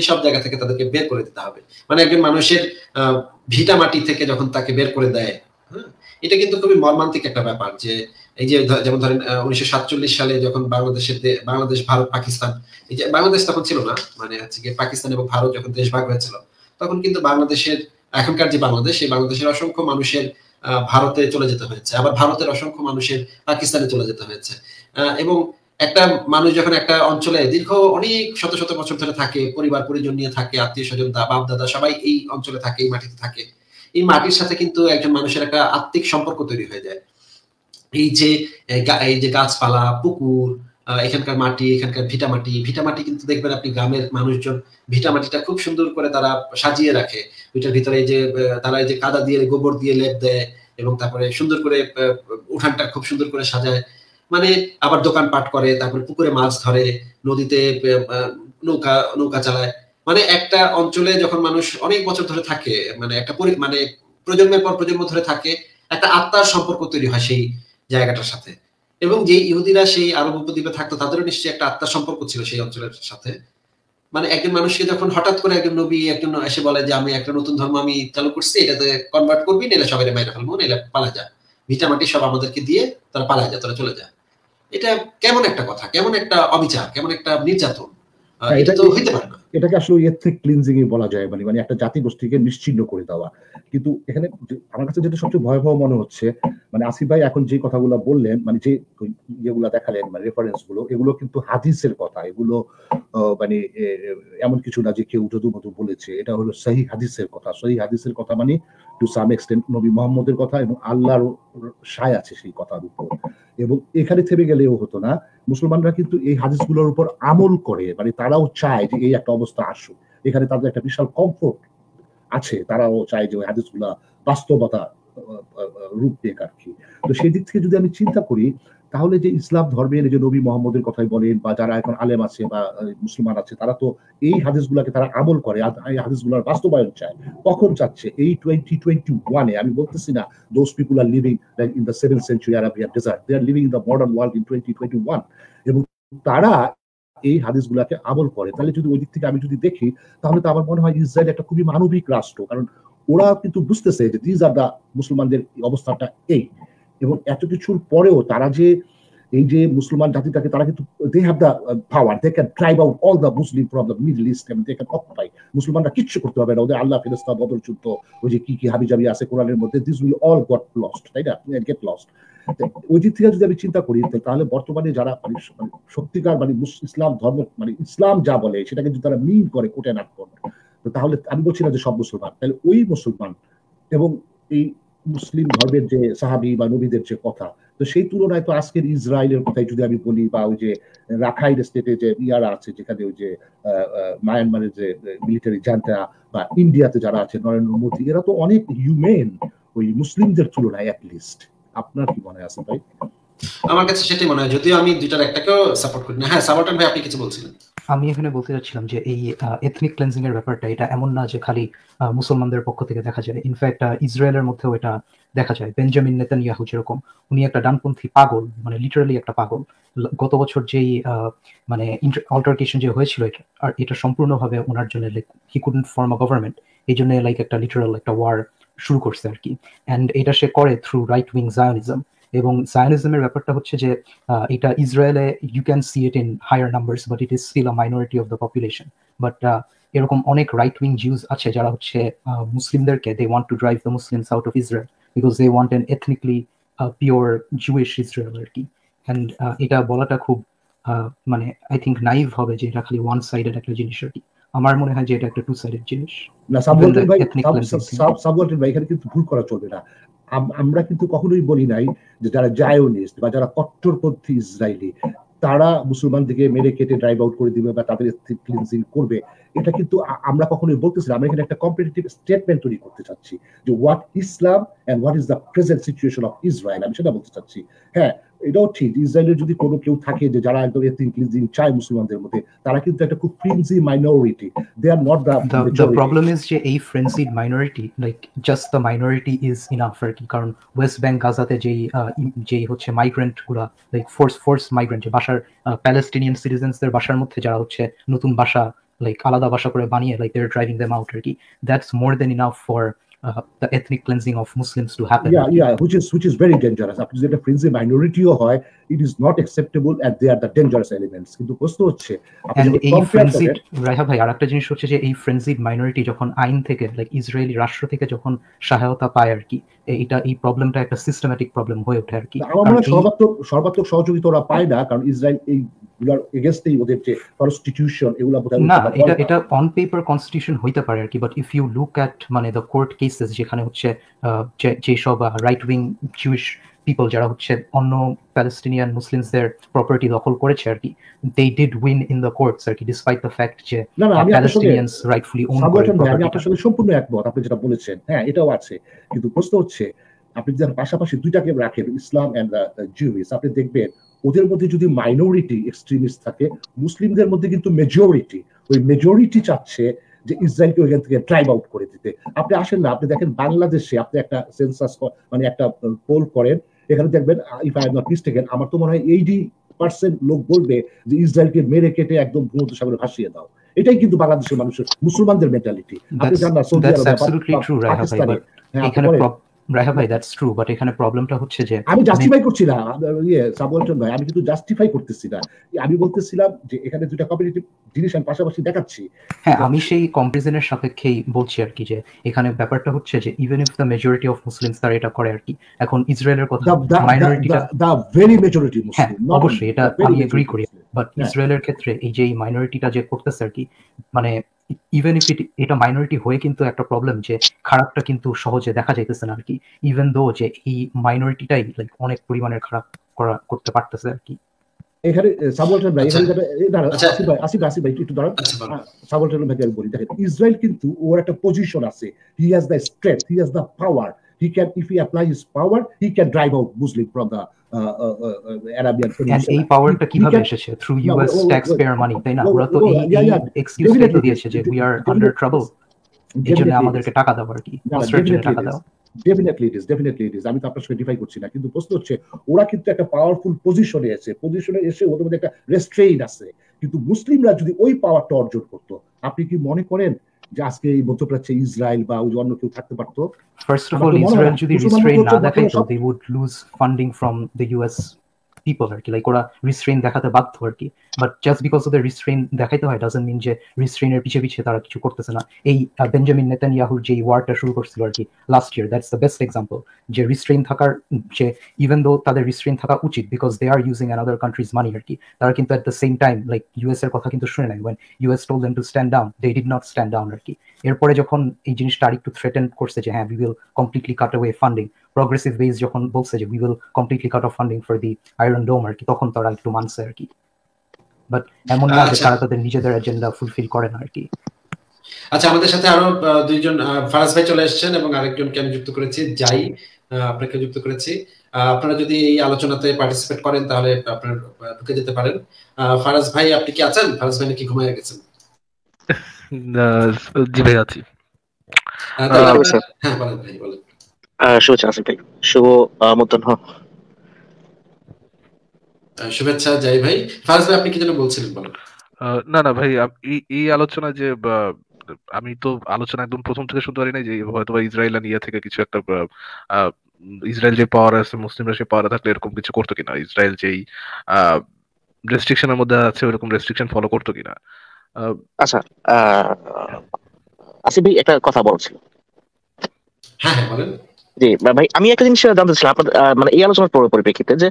সব জায়গা থেকে তাদেরকে বের করে দিতে হবে মানে একজন মানুষের আহ ভিটা মাটি থেকে যখন তাকে বের করে দেয় হ্যাঁ এটা কিন্তু খুবই মর্মান্তিক একটা ব্যাপার যে এই যে যেমন ধরেন উনিশশো সালে যখন বাংলাদেশের বাংলাদেশ ভারত পাকিস্তান এই যে বাংলাদেশ তখন ছিল না মানে হচ্ছে গিয়ে পাকিস্তান এবং ভারত যখন দেশ ভাগ হয়েছিল তখন কিন্তু বাংলাদেশের এখনকার যে বাংলাদেশ সেই বাংলাদেশের অসংখ্য মানুষের ভারতে চলে যেতে হয়েছে আবার ভারতের অসংখ্য মানুষের পাকিস্তানে চলে যেতে হয়েছে এবং একটা মানুষ যখন একটা অঞ্চলে দীর্ঘ অনেক শত শত বছর ধরে থাকে পরিবার পরিজন নিয়ে থাকে আত্মীয় স্বজন বাপ দাদা সবাই এই অঞ্চলে থাকে এই মাটিতে থাকে এই মাটির সাথে কিন্তু একজন মানুষের একটা আত্মিক সম্পর্ক তৈরি হয়ে যায় এই যে এই যে গাছপালা পুকুর এখানকার মাটি এখানকার ভিটা মাটি ভিটা মাটি কিন্তু দেখবেন আপনি গ্রামের মানুষজন ভিটা মাটিটা খুব সুন্দর করে তারা সাজিয়ে রাখে ওইটার ভিতরে যে তারা এই যে কাদা দিয়ে গোবর দিয়ে লেপ দেয় এবং তারপরে সুন্দর করে উঠানটা খুব সুন্দর করে সাজায় মানে আবার দোকান পাট করে তারপরে পুকুরে মাছ ধরে নদীতে নৌকা নৌকা চালায় মানে একটা অঞ্চলে যখন মানুষ অনেক বছর ধরে থাকে মানে একটা মানে প্রজন্মের পর প্রজন্ম ধরে থাকে একটা আত্মার সম্পর্ক তৈরি হয় সেই জায়গাটার সাথে এবং যে ইহুদিরা সেই আরব উপদ্বীপে থাকতো তাদেরও নিশ্চয়ই একটা আত্মার সম্পর্ক ছিল সেই অঞ্চলের সাথে মানে একজন মানুষকে যখন হঠাৎ করে একজন নবী একজন এসে বলে যে আমি একটা নতুন ধর্ম আমি চালু করছি এটাতে কনভার্ট করবি না সবাই মাইরে ফেলবো না পালা যা ভিটা মাটি সব আমাদেরকে দিয়ে তারা পালা যা তারা চলে যা এটা কেমন একটা কথা কেমন একটা অবিচার কেমন একটা নির্যাতন হ্যাঁ, এটা তো হইতে পারে না এটাকে আসলে এথনিক ক্লিনজিং বলা যায় মানে মানে একটা জাতি গোষ্ঠীকে নিশ্চিন্ন করে দেওয়া কিন্তু এখানে আমার কাছে যেটা সবচেয়ে ভয়াবহ মনে হচ্ছে মানে আসিফ ভাই এখন যে কথাগুলো বললেন মানে যে ইয়েগুলো দেখালেন মানে রেফারেন্স গুলো এগুলো কিন্তু হাদিসের কথা এগুলো মানে এমন কিছু না যে কেউ যদু বলেছে এটা হলো সহি হাদিসের কথা সহি হাদিসের কথা মানে টু সাম এক্সটেন্ট নবী মোহাম্মদের কথা এবং আল্লাহর সায় আছে সেই কথার উপর এবং এখানে থেমে গেলেও হতো না মুসলমানরা কিন্তু এই হাদিসগুলোর উপর আমল করে মানে তারাও চায় যে এই একটা অবস্থা আসুক এখানে তাদের একটা বিশাল কমফোর্ট আছে তারাও চায় যে ওই হাদিসগুলা বাস্তবতা রূপ দেখ আর কি তো সেই দিক থেকে যদি আমি চিন্তা করি তাহলে যে ইসলাম ধর্মের যে নবী মোহাম্মদের কথাই বলেন বা যারা এখন আলেম আছে বা মুসলমান আছে তারা তো এই হাদিসগুলোকে তারা আমল করে এই হাদিসগুলোর বাস্তবায়ন চায় কখন চাচ্ছে এই টোয়েন্টি টোয়েন্টি ওয়ানে আমি বলতেছি না those people are living like in the seven century Arabian desert they are living in the modern world in twenty twenty one এবং তারা এই গুলাকে আমল করে তাহলে যদি ওই দিক থেকে আমি যদি দেখি তাহলে তো আমার মনে হয় ইসরায়েল একটা খুবই মানবিক রাষ্ট্র কারণ ওরা কিন্তু বুঝতেছে যে দিজ আর দা মুসলমানদের অবস্থাটা এই এবং এত কিছুর পরেও তারা যে এই যে মুসলমান জাতিটাকে তারা কিন্তু they have the power they can tribe out all the Muslim from the Middle East they can occupy মুসলমানরা কিচ্ছু করতে পারবে না ওদের আল্লাহ ফেরস্তা বদল যুদ্ধ ওই যে কি কি জাবি আছে কোরআনের মধ্যে this will all got lost তাই না গেট লস্ট ওই দিক থেকে যদি আমি চিন্তা করি তাহলে বর্তমানে যারা মানে, মানে সত্যিকার মানে ইসলাম ধর্ম মানে ইসলাম যা বলে সেটাকে যদি তারা মিন করে কোটে নাট করে তাহলে আমি বলছি না যে সব মুসলমান তাহলে ওই মুসলমান এবং এই মুসলিম ধর্মের যে সাহাবি বা নবীদের যে কথা তো সেই তুলনায় তো আজকের ইসরায়েলের কথাই যদি আমি বলি বা ওই যে রাখাইন স্টেটে যে ইয়ারা আছে যেখানে ওই যে মায়ানমারের যে মিলিটারি জান্তা বা ইন্ডিয়াতে যারা আছে নরেন্দ্র মোদী এরা তো অনেক হিউমেন ওই মুসলিমদের তুলনায় অ্যাটলিস্ট আপনার কি মনে আছে ভাই আমার কাছে সেটাই মনে হয় যদিও আমি দুইটার একটাকেও সাপোর্ট করি না হ্যাঁ সাবাটান ভাই আপনি কিছু বলছিলেন আমি এখানে বলতে চাচ্ছিলাম যে এই এথনিক ক্লেন্সিং এর ব্যাপারটা এটা এমন না যে খালি মুসলমানদের পক্ষ থেকে দেখা যায় ইনফ্যাক্ট ইসরায়েলের মধ্যেও এটা দেখা যায় বেঞ্জামিন নেতানিয়াহু যেরকম উনি একটা ডানপন্থী পাগল মানে লিটারালি একটা পাগল গত বছর যেই মানে অল্টারকেশন যে হয়েছিল এটা আর এটা সম্পূর্ণভাবে ওনার জন্য like he couldn't form a government এই জন্য লাইক একটা লিটারাল একটা ওয়ার শুরু করছে আর কি অ্যান্ড এটা সে করে থ্রু রাইট উইং জায়নিজম এবং সায়নিজমের ব্যাপারটা হচ্ছে যে এটা ইসরায়েলে you can see it in higher number but it is still a minority of the population but এরকম অনেক রাইট উইং জিউজ আছে যারা হচ্ছে মুসলিমদেরকে they want to drive the Muslims out of Israel because they want an ethnically pure Jewish Israel আর কি and এটা বলাটা খুব মানে আই থিঙ্ক নাইভ হবে যে এটা খালি ওয়ান সাইডেড একটা জিনিস আর কি আমার মনে হয় যে এটা একটা টু সাইডেড জিনিস না সাবওয়াল্টেন ভাই সাবওয়াল্টেন ভাই এখানে কিন্তু ভুল করা চলবে না আমরা কিন্তু কখনোই বলি নাই যে যারা জায়োনিস্ট বা যারা কট্টরপন্থী ইসরায়েলি তারা মুসলমানদেরকে মেরে কেটে ড্রাইভ আউট করে দিবে বা তাদের ক্লিনজিং করবে এটা কিন্তু আমরা কখনোই বলতেছি আমরা এখানে একটা কম্পিটিটিভ স্টেটমেন্ট তৈরি করতে চাচ্ছি যে what Islam and what is the present situation of Israel আমি সেটা বলতে চাচ্ছি হ্যাঁ এটাও ঠিক ইসরায়েলের যদি কোনো কেউ থাকে যে যারা একদম এথনিক ক্লিনজিং চায় মুসলমানদের মধ্যে তারা কিন্তু একটা খুব frenzy minority they are not the problem is যে এই frenzy minority like just the minority is in আফার কি কারণ ওয়েস্ট ব্যাংক গাজাতে যেই যেই হচ্ছে মাইগ্রেন্ট গুলা লাইক ফোর্স ফোর্স মাইগ্রেন্ট যে বাসার প্যালেস্টিনিয়ান সিটিজেন্সদের বাসার মধ্যে যারা হচ্ছে নতুন বাসা লাইক আলাদা বাসা করে বানিয়ে like they're driving them out আর কি that's more than enough for Uh, the ethnic cleansing of Muslims to happen. Yeah, yeah, which is which is very dangerous. আপনি যদি একটা minority মাইনরিটিও oh, হয় it is not acceptable at they are the dangerous elements কিন্তু প্রশ্ন হচ্ছে এই ফ্রেন্সিড রাইহা ভাই আরেকটা জিনিস হচ্ছে যে এই ফ্রেন্সিড মাইনরিটি যখন আইন থেকে লাইক ইসরায়েলি রাষ্ট্র থেকে যখন সহায়তা পায় আর কি এটা এই প্রবলেমটা একটা সিস্টেম্যাটিক প্রবলেম হয়ে ওঠে আর কি আমার মনে সর্বাত্মক সর্বাত্মক সহযোগিতা ওরা পায় না কারণ ইসরায়েল এই যেখানে হচ্ছে যেসব রাইট উইং জুইশ পিপল যারা হচ্ছে অন্য প্যালেস্টিনিয়ান মুসলিমসদের প্রপার্টি দখল করেছে আর কি they did win in the courts আর কি ডিসপাইট দ্য ফ্যাক্ট যে প্যালেস্টিনিয়ানস রাইটফুলি ওন করে আমি আপনার সাথে সম্পূর্ণ একমত আপনি যেটা বলেছেন হ্যাঁ এটাও আছে কিন্তু প্রশ্ন হচ্ছে আপনি যদি পাশাপাশি দুইটাকে রাখেন ইসলাম অ্যান্ড জিউস আপনি দেখবেন ওদের মধ্যে যদি মাইনরিটি এক্সট্রিমিস্ট থাকে মুসলিমদের মধ্যে কিন্তু মেজরিটি ওই মেজরিটি চাচ্ছে যে ইসরায়েলকে ওইখান থেকে ড্রাইভ আউট করে দিতে আপনি আসেন না আপনি দেখেন বাংলাদেশে আপনি একটা সেন্সাস মানে একটা পোল করেন এখানে দেখবেন ইফ আই নট মিস্টেকেন আমার তো মনে হয় এইটি পার্সেন্ট লোক বলবে যে ইসরায়েলকে মেরে কেটে একদম ভূমধ্য সাগরে ভাসিয়ে দাও এটাই কিন্তু বাংলাদেশের মানুষের মুসলমানদের মেন্টালিটি আপনি জান না সৌদি আরব রাহা ভাই দ্যাটস ট্রু বাট এখানে প্রবলেমটা হচ্ছে যে আমি জাস্টিফাই মানে করছি না ইয়ে সাবওয়েলটন ভাই আমি কিন্তু জাস্টিফাই করতেছি না আমি বলতেছিলাম যে এখানে দুটো কম্পিটিটিভ জিনিস আমি পাশাপাশি দেখাচ্ছি হ্যাঁ আমি সেই কম্পারিজনের সাপেক্ষেই বলছি আর কি যে এখানে ব্যাপারটা হচ্ছে যে even if the majority of Muslims তারা এটা করে আর কি এখন ইসরায়েলের কথা মাইনরিটিটা দা ভেরি মেজরিটি মুসলিম অবশ্যই এটা আমি এগ্রি করি বাট হ্যাঁ। ইসরায়েলের ক্ষেত্রে এই যে মাইনরিটিটা যে করতেছে আর কি মানে ইভেন ইফ এটা মাইনরিটি হয়ে কিন্তু একটা প্রবলেম যে খারাপটা কিন্তু সহজে দেখা যাইতেছে না আর কি ইভেন দো যে এই মাইনরিটিটাই লাইক অনেক পরিমাণের খারাপ করা করতে পারতেছে আর কি এখানে ভাই আচ্ছা। এখানে আচ্ছা। ভাই ভাই একটু দাঁড়ান আচ্ছা, হ্যাঁ, ভাই আমি বলি দেখেন ইসরায়েল কিন্তু ওর একটা পজিশন আছে he has the strength he has the power he can if he apply his power he can drive out Muslim from the Arabian এই পাওয়ারটা কিভাবে এসেছে থ্রু ইউএস মানি তাই না ওরা তো এই এক্সকিউজটা তো দিয়েছে যে উই আর আন্ডার ট্রাবল এই জন্য আমাদেরকে টাকা দাও আর কি টাকা দাও definitely it is definitely it is আমি তো আপনার সঙ্গে ডিফাই করছি না কিন্তু প্রশ্ন হচ্ছে ওরা কিন্তু একটা পাওয়ারফুল পজিশনে এসে পজিশনে এসে ওদের মধ্যে একটা রেস্ট্রেইন আছে কিন্তু মুসলিমরা যদি ওই পাওয়ারটা অর্জন করতো আপনি কি মনে করেন যে আজকে এই মধ্যপ্রাচ্যে ইসরায়েল বা ওই অন্য কেউ থাকতে পারতো ফার্স্ট অফ অল ইসরায়েল যদি রিস্ট্রেইন না দেখাইতো they would lose funding from the US people আর কি লাইক ওরা রিস্ট্রেন দেখাতে বাধ্য আর কি বাট জাস্ট বিকজ ওদের রিস্ট্রেন দেখাইতে হয় ডাজেন্ট মিন যে রিস্ট্রেনের পিছিয়ে পিছিয়ে তারা কিছু করতেছে না এই বেঞ্জামিন নেতান ইয়াহুর যে ওয়ারটা শুরু করছিল আর কি last year that's the best example যে রিস্ট্রেন থাকার যে ইভেন দো তাদের রিস্ট্রেন থাকা উচিত because they are using an other countries money আর কি তারা কিন্তু at the same time like US এর কথা কিন্তু শুনে নাই when US told them to stand down they did not stand down আর কি এরপরে যখন এই জিনিসটা আরেকটু থ্রেটেন করছে যে হ্যাঁ will completely cut way funding progressive base যখন বলছে যে we will completely cut off funding for the Iron Dome আর কি তখন তারা একটু মানছে আর কি বাট এমন না যে আচ্ছা। তারা তাদের নিজেদের এজেন্ডা ফুলফিল করে না আর কি আচ্ছা আমাদের সাথে আরো দুইজন ফারাজ ভাই চলে এসেছেন এবং আরেকজনকে আমি যুক্ত করেছি যাই আপনাকে যুক্ত করেছি আপনারা যদি এই আলোচনাতে পার্টিসিপেট করেন তাহলে আপনারা ঢুকে যেতে পারেন ফারাজ ভাই আপনি কি আছেন ফারাজ ভাই নাকি ঘুমিয়ে গেছেন জি ভাই আছি হ্যাঁ বলেন ভাই বলেন শুভেচ্ছা আসিফ ভাই শুভ মধ্যাহ্ন শুভেচ্ছা যাই ভাই ভাই আপনি কি যেন বলছিলেন বলুন না না ভাই এই আলোচনা যে আমি তো আলোচনা একদম প্রথম থেকে শুনতে পারি যে হয়তো ইসরায়েল ইয়া থেকে কিছু একটা ইসরায়েল যে পাওয়ার আছে মুসলিমরা সে পাওয়ার থাকলে এরকম কিছু করতো কিনা ইসরায়েল যেই রেস্ট্রিকশনের মধ্যে আছে ওরকম রেস্ট্রিকশন ফলো করতো কিনা আচ্ছা আসিফ ভাই একটা কথা বলছিল হ্যাঁ, হ্যাঁ বলেন জি ভাই আমি একটা জিনিস জানতে চাচ্ছিলাম আপনার মানে এই আলোচনার পরিপ্রেক্ষিতে যে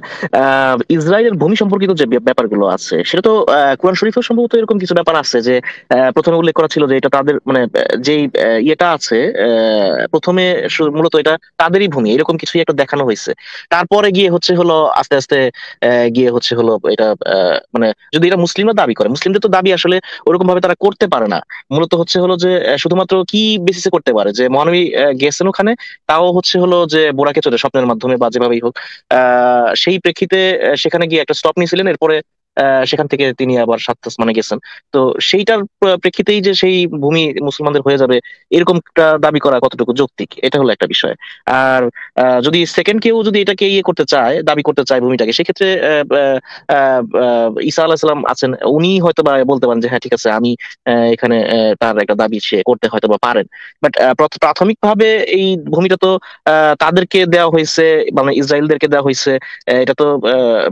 ইসরায়েলের ভূমি সম্পর্কিত যে ব্যাপারগুলো আছে সেটা তো কোরআন শরীফের সম্ভবত এরকম কিছু ব্যাপার আছে যে প্রথমে উল্লেখ করা ছিল যে এটা তাদের মানে যেই ইয়েটা আছে প্রথমে মূলত এটা তাদেরই ভূমি এরকম কিছু একটা দেখানো হয়েছে তারপরে গিয়ে হচ্ছে হলো আস্তে আস্তে গিয়ে হচ্ছে হলো এটা মানে যদি এটা মুসলিমরা দাবি করে মুসলিমদের তো দাবি আসলে ওরকম ভাবে তারা করতে পারে না মূলত হচ্ছে হলো যে শুধুমাত্র কি বেসিসে করতে পারে যে মহানবী গেছেন ওখানে তাও হচ্ছে হচ্ছে হলো যে বোরাকে চলে স্বপ্নের মাধ্যমে বা যেভাবেই হোক সেই প্রেক্ষিতে সেখানে গিয়ে একটা স্টপ নিয়েছিলেন এরপরে সেখান থেকে তিনি আবার সাত মানে গেছেন তো সেইটার প্রেক্ষিতেই যে সেই ভূমি মুসলমানদের হয়ে যাবে এরকমটা দাবি করা কতটুকু যৌক্তিক এটা হলো একটা বিষয় আর যদি সেকেন্ড কেউ যদি এটাকে ইয়ে করতে চায় দাবি করতে চায় ভূমিটাকে সেক্ষেত্রে ঈসা আল্লাহ সাল্লাম আছেন উনি হয়তো বা বলতে পারেন যে হ্যাঁ ঠিক আছে আমি এখানে তার একটা দাবি সে করতে হয়তো বা পারেন বাট প্রাথমিক ভাবে এই ভূমিটা তো তাদেরকে দেওয়া হয়েছে মানে ইসরায়েলদেরকে দেওয়া হয়েছে এটা তো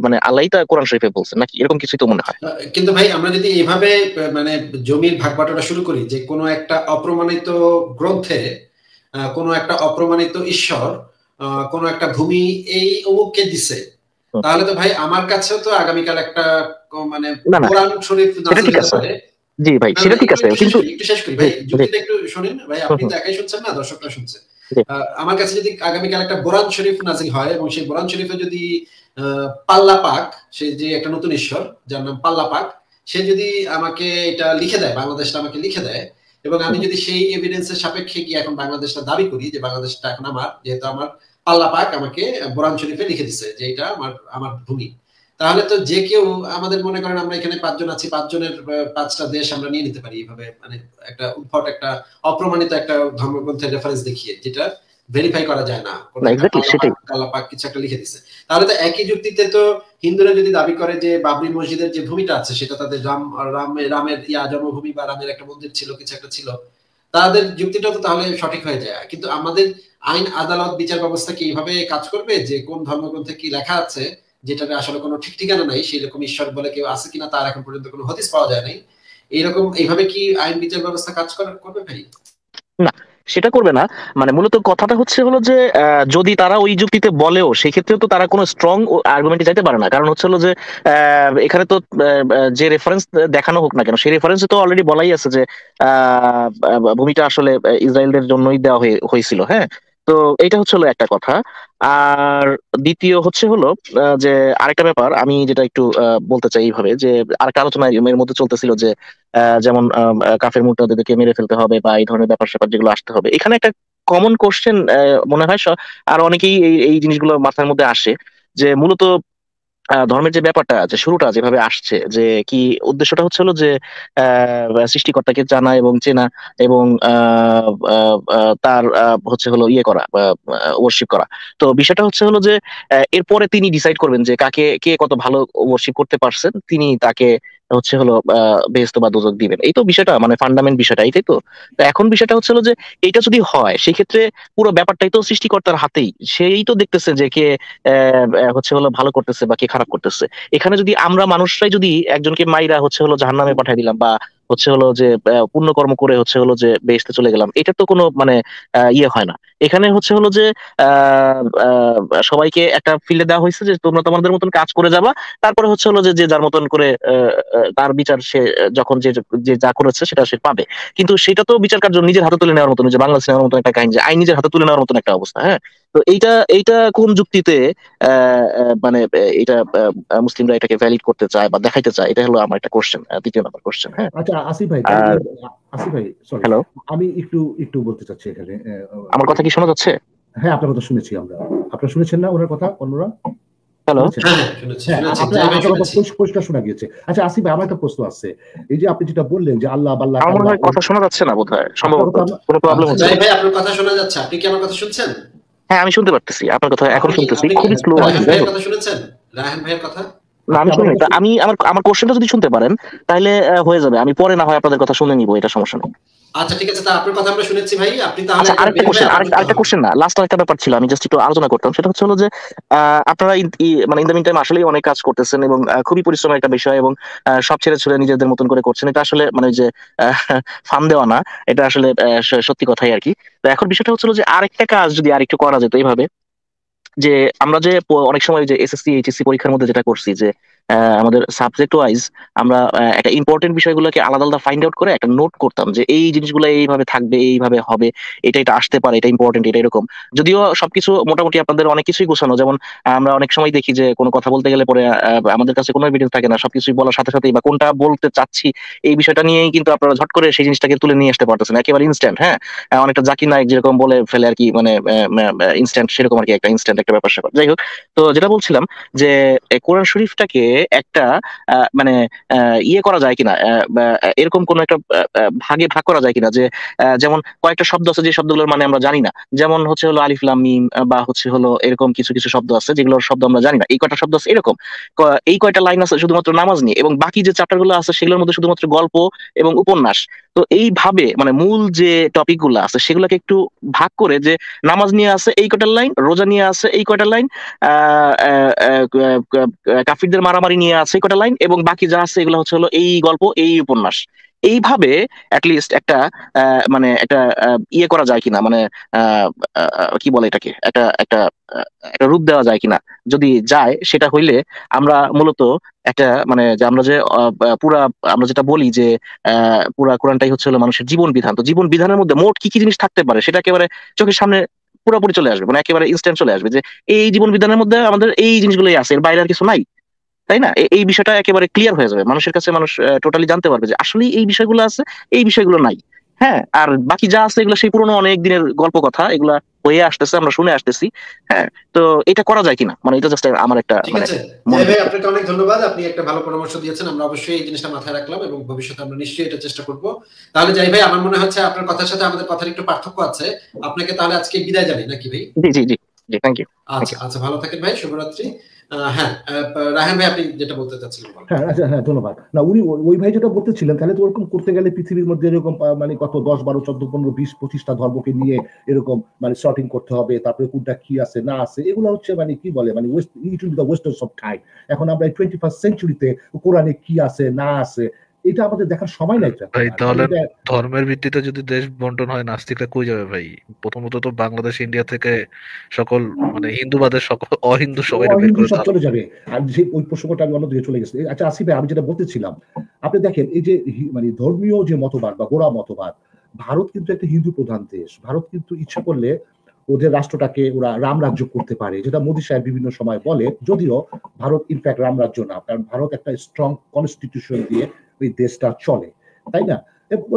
মানে আল্লাহ তা কোরআন শরীফে বলছেন নাকি এরকম কিছুই তো মনে হয় কিন্তু ভাই আমরা যদি এভাবে মানে জমির ভাগ বাটোয়ারা শুরু করি যে কোনো একটা অপ্রমাণিত গ্রন্থে কোনো একটা অপ্রমাণিত ঈশ্বর কোনো একটা ভূমি এই অমুককে দিছে তাহলে তো ভাই আমার কাছেও তো আগামীকাল একটা মানে কোরআন শরীফ নাজিল হতে পারে জি ভাই সেটা ঠিক আছে কিন্তু একটু শেষ করি ভাই যদি একটু শুনেন ভাই আপনি তো একাই শুনছেন না দর্শকরা শুনছে আমার কাছে যদি আগামীকাল একটা বোরান শরীফ নাজিল হয় এবং সেই বোরান শরীফে যদি পাল্লা পাক সে যে একটা নতুন ঈশ্বর যার নাম পাল্লা পাক সে যদি আমাকে এটা লিখে দেয় বাংলাদেশটা আমাকে লিখে দেয় এবং আমি যদি সেই এভিডেন্সের সাপেক্ষে গিয়ে এখন বাংলাদেশটা দাবি করি যে বাংলাদেশটা এখন আমার যেহেতু আমার পাল্লা পাক আমাকে বোরান শরীফে লিখে দিছে যে এটা আমার আমার ভূমি তাহলে তো যে কেউ আমাদের মনে করেন আমরা এখানে পাঁচজন আছি পাঁচজনের পাঁচটা দেশ আমরা নিয়ে নিতে পারি এভাবে মানে একটা উদ্ভট একটা অপ্রমাণিত একটা ধর্মগ্রন্থের রেফারেন্স দেখিয়ে যেটা ভেরিফাই করা যায় না কিছু একটা লিখে দিছে তাহলে তো একই যুক্তিতে তো হিন্দুরা যদি দাবি করে যে বাবরি মসজিদের যে ভূমিটা আছে সেটা তাদের রাম রাম রামের ইয়া জন্মভূমি বা রামের একটা মন্দির ছিল কিছু একটা ছিল তাদের যুক্তিটা তো তাহলে সঠিক হয়ে যায় কিন্তু আমাদের আইন আদালত বিচার ব্যবস্থা কি এইভাবে কাজ করবে যে কোন ধর্মগ্রন্থে কি লেখা আছে যেটার আসলে কোনো ঠিক ঠিকানা নাই সেই রকম ঈশ্বর বলে কেউ আছে কিনা তার এখন পর্যন্ত কোনো হদিস পাওয়া যায় নাই এইরকম এইভাবে কি আইন বিচার ব্যবস্থা কাজ করবে ভাই না সেটা করবে না মানে মূলত কথাটা হচ্ছে হলো যে যদি তারা ওই যুক্তিতে বলেও সেক্ষেত্রে তো তারা কোনো স্ট্রং আর্গুমেন্টে যাইতে পারে না কারণ হচ্ছে হলো যে এখানে তো যে রেফারেন্স দেখানো হোক না কেন সেই রেফারেন্সে তো অলরেডি বলাই আছে যে ভূমিটা আসলে ইসরায়েলদের জন্যই দেওয়া হয়েছিল হ্যাঁ তো এটা হচ্ছে হলো একটা কথা আর দ্বিতীয় হচ্ছে হলো যে আরেকটা ব্যাপার আমি যেটা একটু বলতে চাই এইভাবে যে একটা আলোচনা এর মধ্যে চলতেছিল যে যেমন কাফের মুরতাদেরকে মেরে ফেলতে হবে বা এই ধরনের ব্যাপার স্যাপার যেগুলো আসতে হবে এখানে একটা কমন কোশ্চেন মনে হয় আর অনেকেই এই জিনিসগুলো মাথার মধ্যে আসে যে মূলত ধর্মের যে ব্যাপারটা যে শুরুটা যেভাবে আসছে যে কি উদ্দেশ্যটা হচ্ছে হলো যে সৃষ্টিকর্তাকে জানা এবং চেনা এবং তার হচ্ছে হলো ইয়ে করা ওয়ার্শিপ করা তো বিষয়টা হচ্ছে হলো যে এরপরে তিনি ডিসাইড করবেন যে কাকে কে কত ভালো ওয়ার্শিপ করতে পারছেন তিনি তাকে হচ্ছে হলো বেহস্ত বা দোজক দিবেন এই তো বিষয়টা মানে ফান্ডামেন্ট বিষয়টা এই তাই তো এখন বিষয়টা হচ্ছে যে এটা যদি হয় সেক্ষেত্রে পুরো ব্যাপারটাই তো সৃষ্টিকর্তার হাতেই সেই তো দেখতেছে যে কে হচ্ছে হলো ভালো করতেছে বা কে খারাপ করতেছে এখানে যদি আমরা মানুষরাই যদি একজনকে মাইরা হচ্ছে হলো জাহান্নামে পাঠিয়ে দিলাম বা হচ্ছে হলো যে পুণ্যকর্ম করে হচ্ছে হলো যে বেহেস্তে চলে গেলাম এটা তো কোনো মানে ইয়ে হয় না এখানে হচ্ছে হলো যে সবাইকে একটা ফিল্ডে দেওয়া হয়েছে যে তোমরা তোমাদের মতন কাজ করে যাবা তারপরে হচ্ছে হলো যে যার মতন করে তার বিচার সে যখন যে যে যা করেছে সেটা সে পাবে কিন্তু সেটা তো বিচার কার্য নিজের হাতে তুলে নেওয়ার মতন যে বাংলা সিনেমার মতন একটা কাহিনী যে আইন নিজের হাতে তুলে নেওয়ার মতন একটা অবস্থা হ্যাঁ তো এইটা এইটা কোন যুক্তিতে মানে এটা মুসলিমরা এটাকে ভ্যালিড করতে চায় বা দেখাইতে চায় এটা হলো আমার একটা কোশ্চেন দ্বিতীয় নাম্বার কোশ্চেন হ্যাঁ আচ্ছা আসিফ ভাই আসিফ ভাই সরি হ্যালো আমি একটু একটু বলতে চাচ্ছি এখানে আমার কথা কি শোনা যাচ্ছে হ্যাঁ আপনার কথা শুনেছি আমরা আপনারা শুনেছেন না ওনার কথা অন্যরা আমার কথা শোনা যাচ্ছে না বোধ হয় সম্ভবত কোনো প্রবলেম হচ্ছে আপনার কথা শোনা যাচ্ছে আপনি কি আমার কথা শুনছেন হ্যাঁ আমি শুনতে পারতেছি আপনার কথা এখন শুনতেছি খুবই স্লো আছে শুনেছেন ভাইয়ের কথা না আমি শুনি আমি আমার আমার কোশ্চেনটা যদি শুনতে পারেন তাহলে হয়ে যাবে আমি পরে না হয় আপনাদের কথা শুনে নিবো এটা সমস্যা নেই আচ্ছা ঠিক আছে তা আপনার কথা আমরা শুনেছি ভাই আপনি তাহলে আচ্ছা, আরেকটা কোশ্চেন আরেকটা কোশ্চেন না লাস্ট ব্যাপার ছিল আমি জাস্ট একটু আলোচনা করতাম সেটা হচ্ছে হলো যে আপনারা মানে ইন দ্য মিন টাইম আসলে অনেক কাজ করতেছেন এবং খুবই পরিশ্রমের একটা বিষয় এবং সব ছেড়ে ছুড়ে নিজেদের মতন করে করছেন এটা আসলে মানে যে ফান দেওয়া না এটা আসলে সত্যি কথাই আর কি তো এখন বিষয়টা হচ্ছিল যে আরেকটা কাজ যদি আরেকটু করা যেত এইভাবে যে আমরা যে অনেক সময় যে এসএসসি এইচএসসি পরীক্ষার মধ্যে যেটা করছি যে আমাদের সাবজেক্ট ওয়াইজ আমরা একটা ইম্পর্টেন্ট বিষয়গুলোকে আলাদা আলাদা ফাইন্ড আউট করে একটা নোট করতাম যে এই জিনিসগুলো এইভাবে থাকবে এইভাবে হবে এটা এটা আসতে পারে এটা ইম্পর্টেন্ট এটা এরকম যদিও সবকিছু মোটামুটি আপনাদের অনেক কিছুই গোছানো যেমন আমরা অনেক সময় দেখি যে কোনো কথা বলতে গেলে পরে আমাদের কাছে কোনো এভিডেন্স থাকে না সবকিছুই বলার সাথে সাথেই বা কোনটা বলতে চাচ্ছি এই বিষয়টা নিয়েই কিন্তু আপনারা ঝট করে সেই জিনিসটাকে তুলে নিয়ে আসতে পারতেছেন একেবারে ইনস্ট্যান্ট হ্যাঁ অনেকটা জাকি নায়ক যেরকম বলে ফেলে আর কি মানে ইনস্ট্যান্ট সেরকম আর কি একটা ইনস্ট্যান্ট একটা ব্যাপার স্যাপার যাই হোক তো যেটা বলছিলাম যে কোরআন শরীফটাকে একটা মানে ইয়ে করা যায় কিনা এরকম কোন একটা ভাগে ভাগ করা যায় কিনা যে যেমন কয়েকটা শব্দ আছে যে শব্দগুলোর মানে আমরা জানি না যেমন হচ্ছে হলো আলিফুল্লাহ মিম বা হচ্ছে হলো এরকম কিছু কিছু শব্দ আছে যেগুলোর শব্দ আমরা জানি না এই কয়টা শব্দ আছে এরকম এই কয়টা লাইন আছে শুধুমাত্র নামাজ নিয়ে এবং বাকি যে চ্যাপ্টারগুলো আছে সেগুলোর মধ্যে শুধুমাত্র গল্প এবং উপন্যাস তো এইভাবে মানে মূল যে টপিক গুলো আছে সেগুলোকে একটু ভাগ করে যে নামাজ নিয়ে আছে এই কয়টা লাইন রোজা নিয়ে আছে এই কয়টা লাইন আহ কাফিরদের মারা বাড়ি নিয়ে আছে কটা লাইন এবং বাকি যা আছে এগুলো হচ্ছে হলো এই গল্প এই উপন্যাস এইভাবে অ্যাটলিস্ট একটা মানে একটা ইয়ে করা যায় কিনা মানে কি বলে এটাকে একটা একটা একটা রূপ দেওয়া যায় কিনা যদি যায় সেটা হইলে আমরা মূলত একটা মানে যে আমরা যে পুরা আমরা যেটা বলি যে পুরা কোরআনটাই হচ্ছে হলো মানুষের জীবন বিধান তো জীবন বিধানের মধ্যে মোট কি কি জিনিস থাকতে পারে সেটা একেবারে চোখের সামনে পুরোপুরি চলে আসবে মানে একেবারে ইনস্ট্যান্ট চলে আসবে যে এই জীবন বিধানের মধ্যে আমাদের এই জিনিসগুলোই আছে এর বাইরে আর কিছু নাই তাই না এই বিষয়টা একেবারে ক্লিয়ার হয়ে যাবে মানুষের কাছে মানুষ টোটালি জানতে পারবে যে আসলে এই বিষয়গুলো আছে এই বিষয়গুলো নাই হ্যাঁ আর বাকি যা আছে এগুলো সেই পুরনো অনেক দিনের গল্প কথা এগুলা হয়ে আসতেছে আমরা শুনে আসতেছি হ্যাঁ তো এটা করা যায় কিনা মানে এটা জাস্ট আমার একটা মানে হ্যাঁ, আপনাকে অনেক ধন্যবাদ আপনি একটা ভালো পরামর্শ দিয়েছেন আমরা অবশ্যই এই জিনিসটা মাথায় রাখলাম এবং ভবিষ্যতে আমরা নিশ্চয়ই এটা চেষ্টা করব তাহলে যাই ভাই আমার মনে হচ্ছে আপনার কথার সাথে আমাদের কথার একটু পার্থক্য আছে আপনাকে তাহলে আজকে বিদায় জানাই নাকি ভাই জি জি জি থ্যাংক ইউ আচ্ছা আচ্ছা ভালো থাকেন ভাই শুভরাত্রি হ্যাঁ, হ্যাঁ, আচ্ছা, হ্যাঁ, করতে গেলে পৃথিবীর মধ্যে এরকম মানে কত দশ বারো চোদ্দ পনেরো বিশ ধর্মকে নিয়ে এরকম মানে শর্টিং করতে হবে তারপরে কি আছে না আছে এগুলো হচ্ছে মানে কি বলে মানে ওয়েস্ট এখন আমরা টোয়েন্টি ফার্স্ট সেঞ্চুরিতে কোরআনে কি আছে না আছে এটা আমাদের দেখার সময় নাই ভাই তাহলে ধর্মের ভিত্তিতে যদি দেশ বন্টন হয় নাস্তিকরা কই যাবে ভাই প্রথমত তো বাংলাদেশ ইন্ডিয়া থেকে সকল মানে হিন্দুবাদের সকল অহিন্দু সবাই চলে যাবে আর যে ওই প্রসঙ্গটা আমি অন্যদিকে চলে গেছি আচ্ছা আসি ভাই আমি যেটা বলতেছিলাম আপনি দেখেন এই যে মানে ধর্মীয় যে মতবাদ বা গোড়া মতবাদ ভারত কিন্তু একটা হিন্দু প্রধান দেশ ভারত কিন্তু ইচ্ছা করলে ওদের রাষ্ট্রটাকে ওরা রামরাজ্য করতে পারে যেটা মোদী সাহেব বিভিন্ন সময় বলে যদিও ভারত ইনফ্যাক্ট রামরাজ্য না কারণ ভারত একটা স্ট্রং কনস্টিটিউশন দিয়ে এই দেশটা চলে তাই না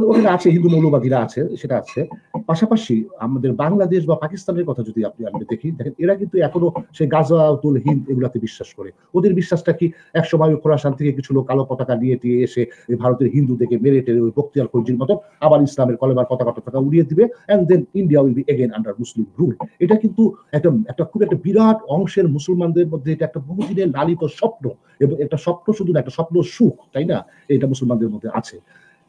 ওখানে আছে হিন্দু মৌলবাদীরা আছে সেটা আছে পাশাপাশি আমাদের বাংলাদেশ বা পাকিস্তানের কথা যদি আপনি আপনি দেখি দেখেন এরা কিন্তু এখনো সে গাজা তুল হিন্দ এগুলাতে বিশ্বাস করে ওদের বিশ্বাসটা কি একসময় খোরাসান থেকে কিছু লোক কালো পতাকা নিয়ে দিয়ে এসে ভারতের হিন্দু দেখে মেরে টেরে ওই বক্তিয়ার কর্জির মতো আবার ইসলামের কলেবার পতাকা পতাকা উড়িয়ে দিবে and then India will be again under Muslim rule এটা কিন্তু একটা একটা খুব একটা বিরাট অংশের মুসলমানদের মধ্যে এটা একটা বহুদিনের লালিত স্বপ্ন এবং একটা স্বপ্ন শুধু একটা স্বপ্ন সুখ তাই না এটা মুসলমানদের মধ্যে আছে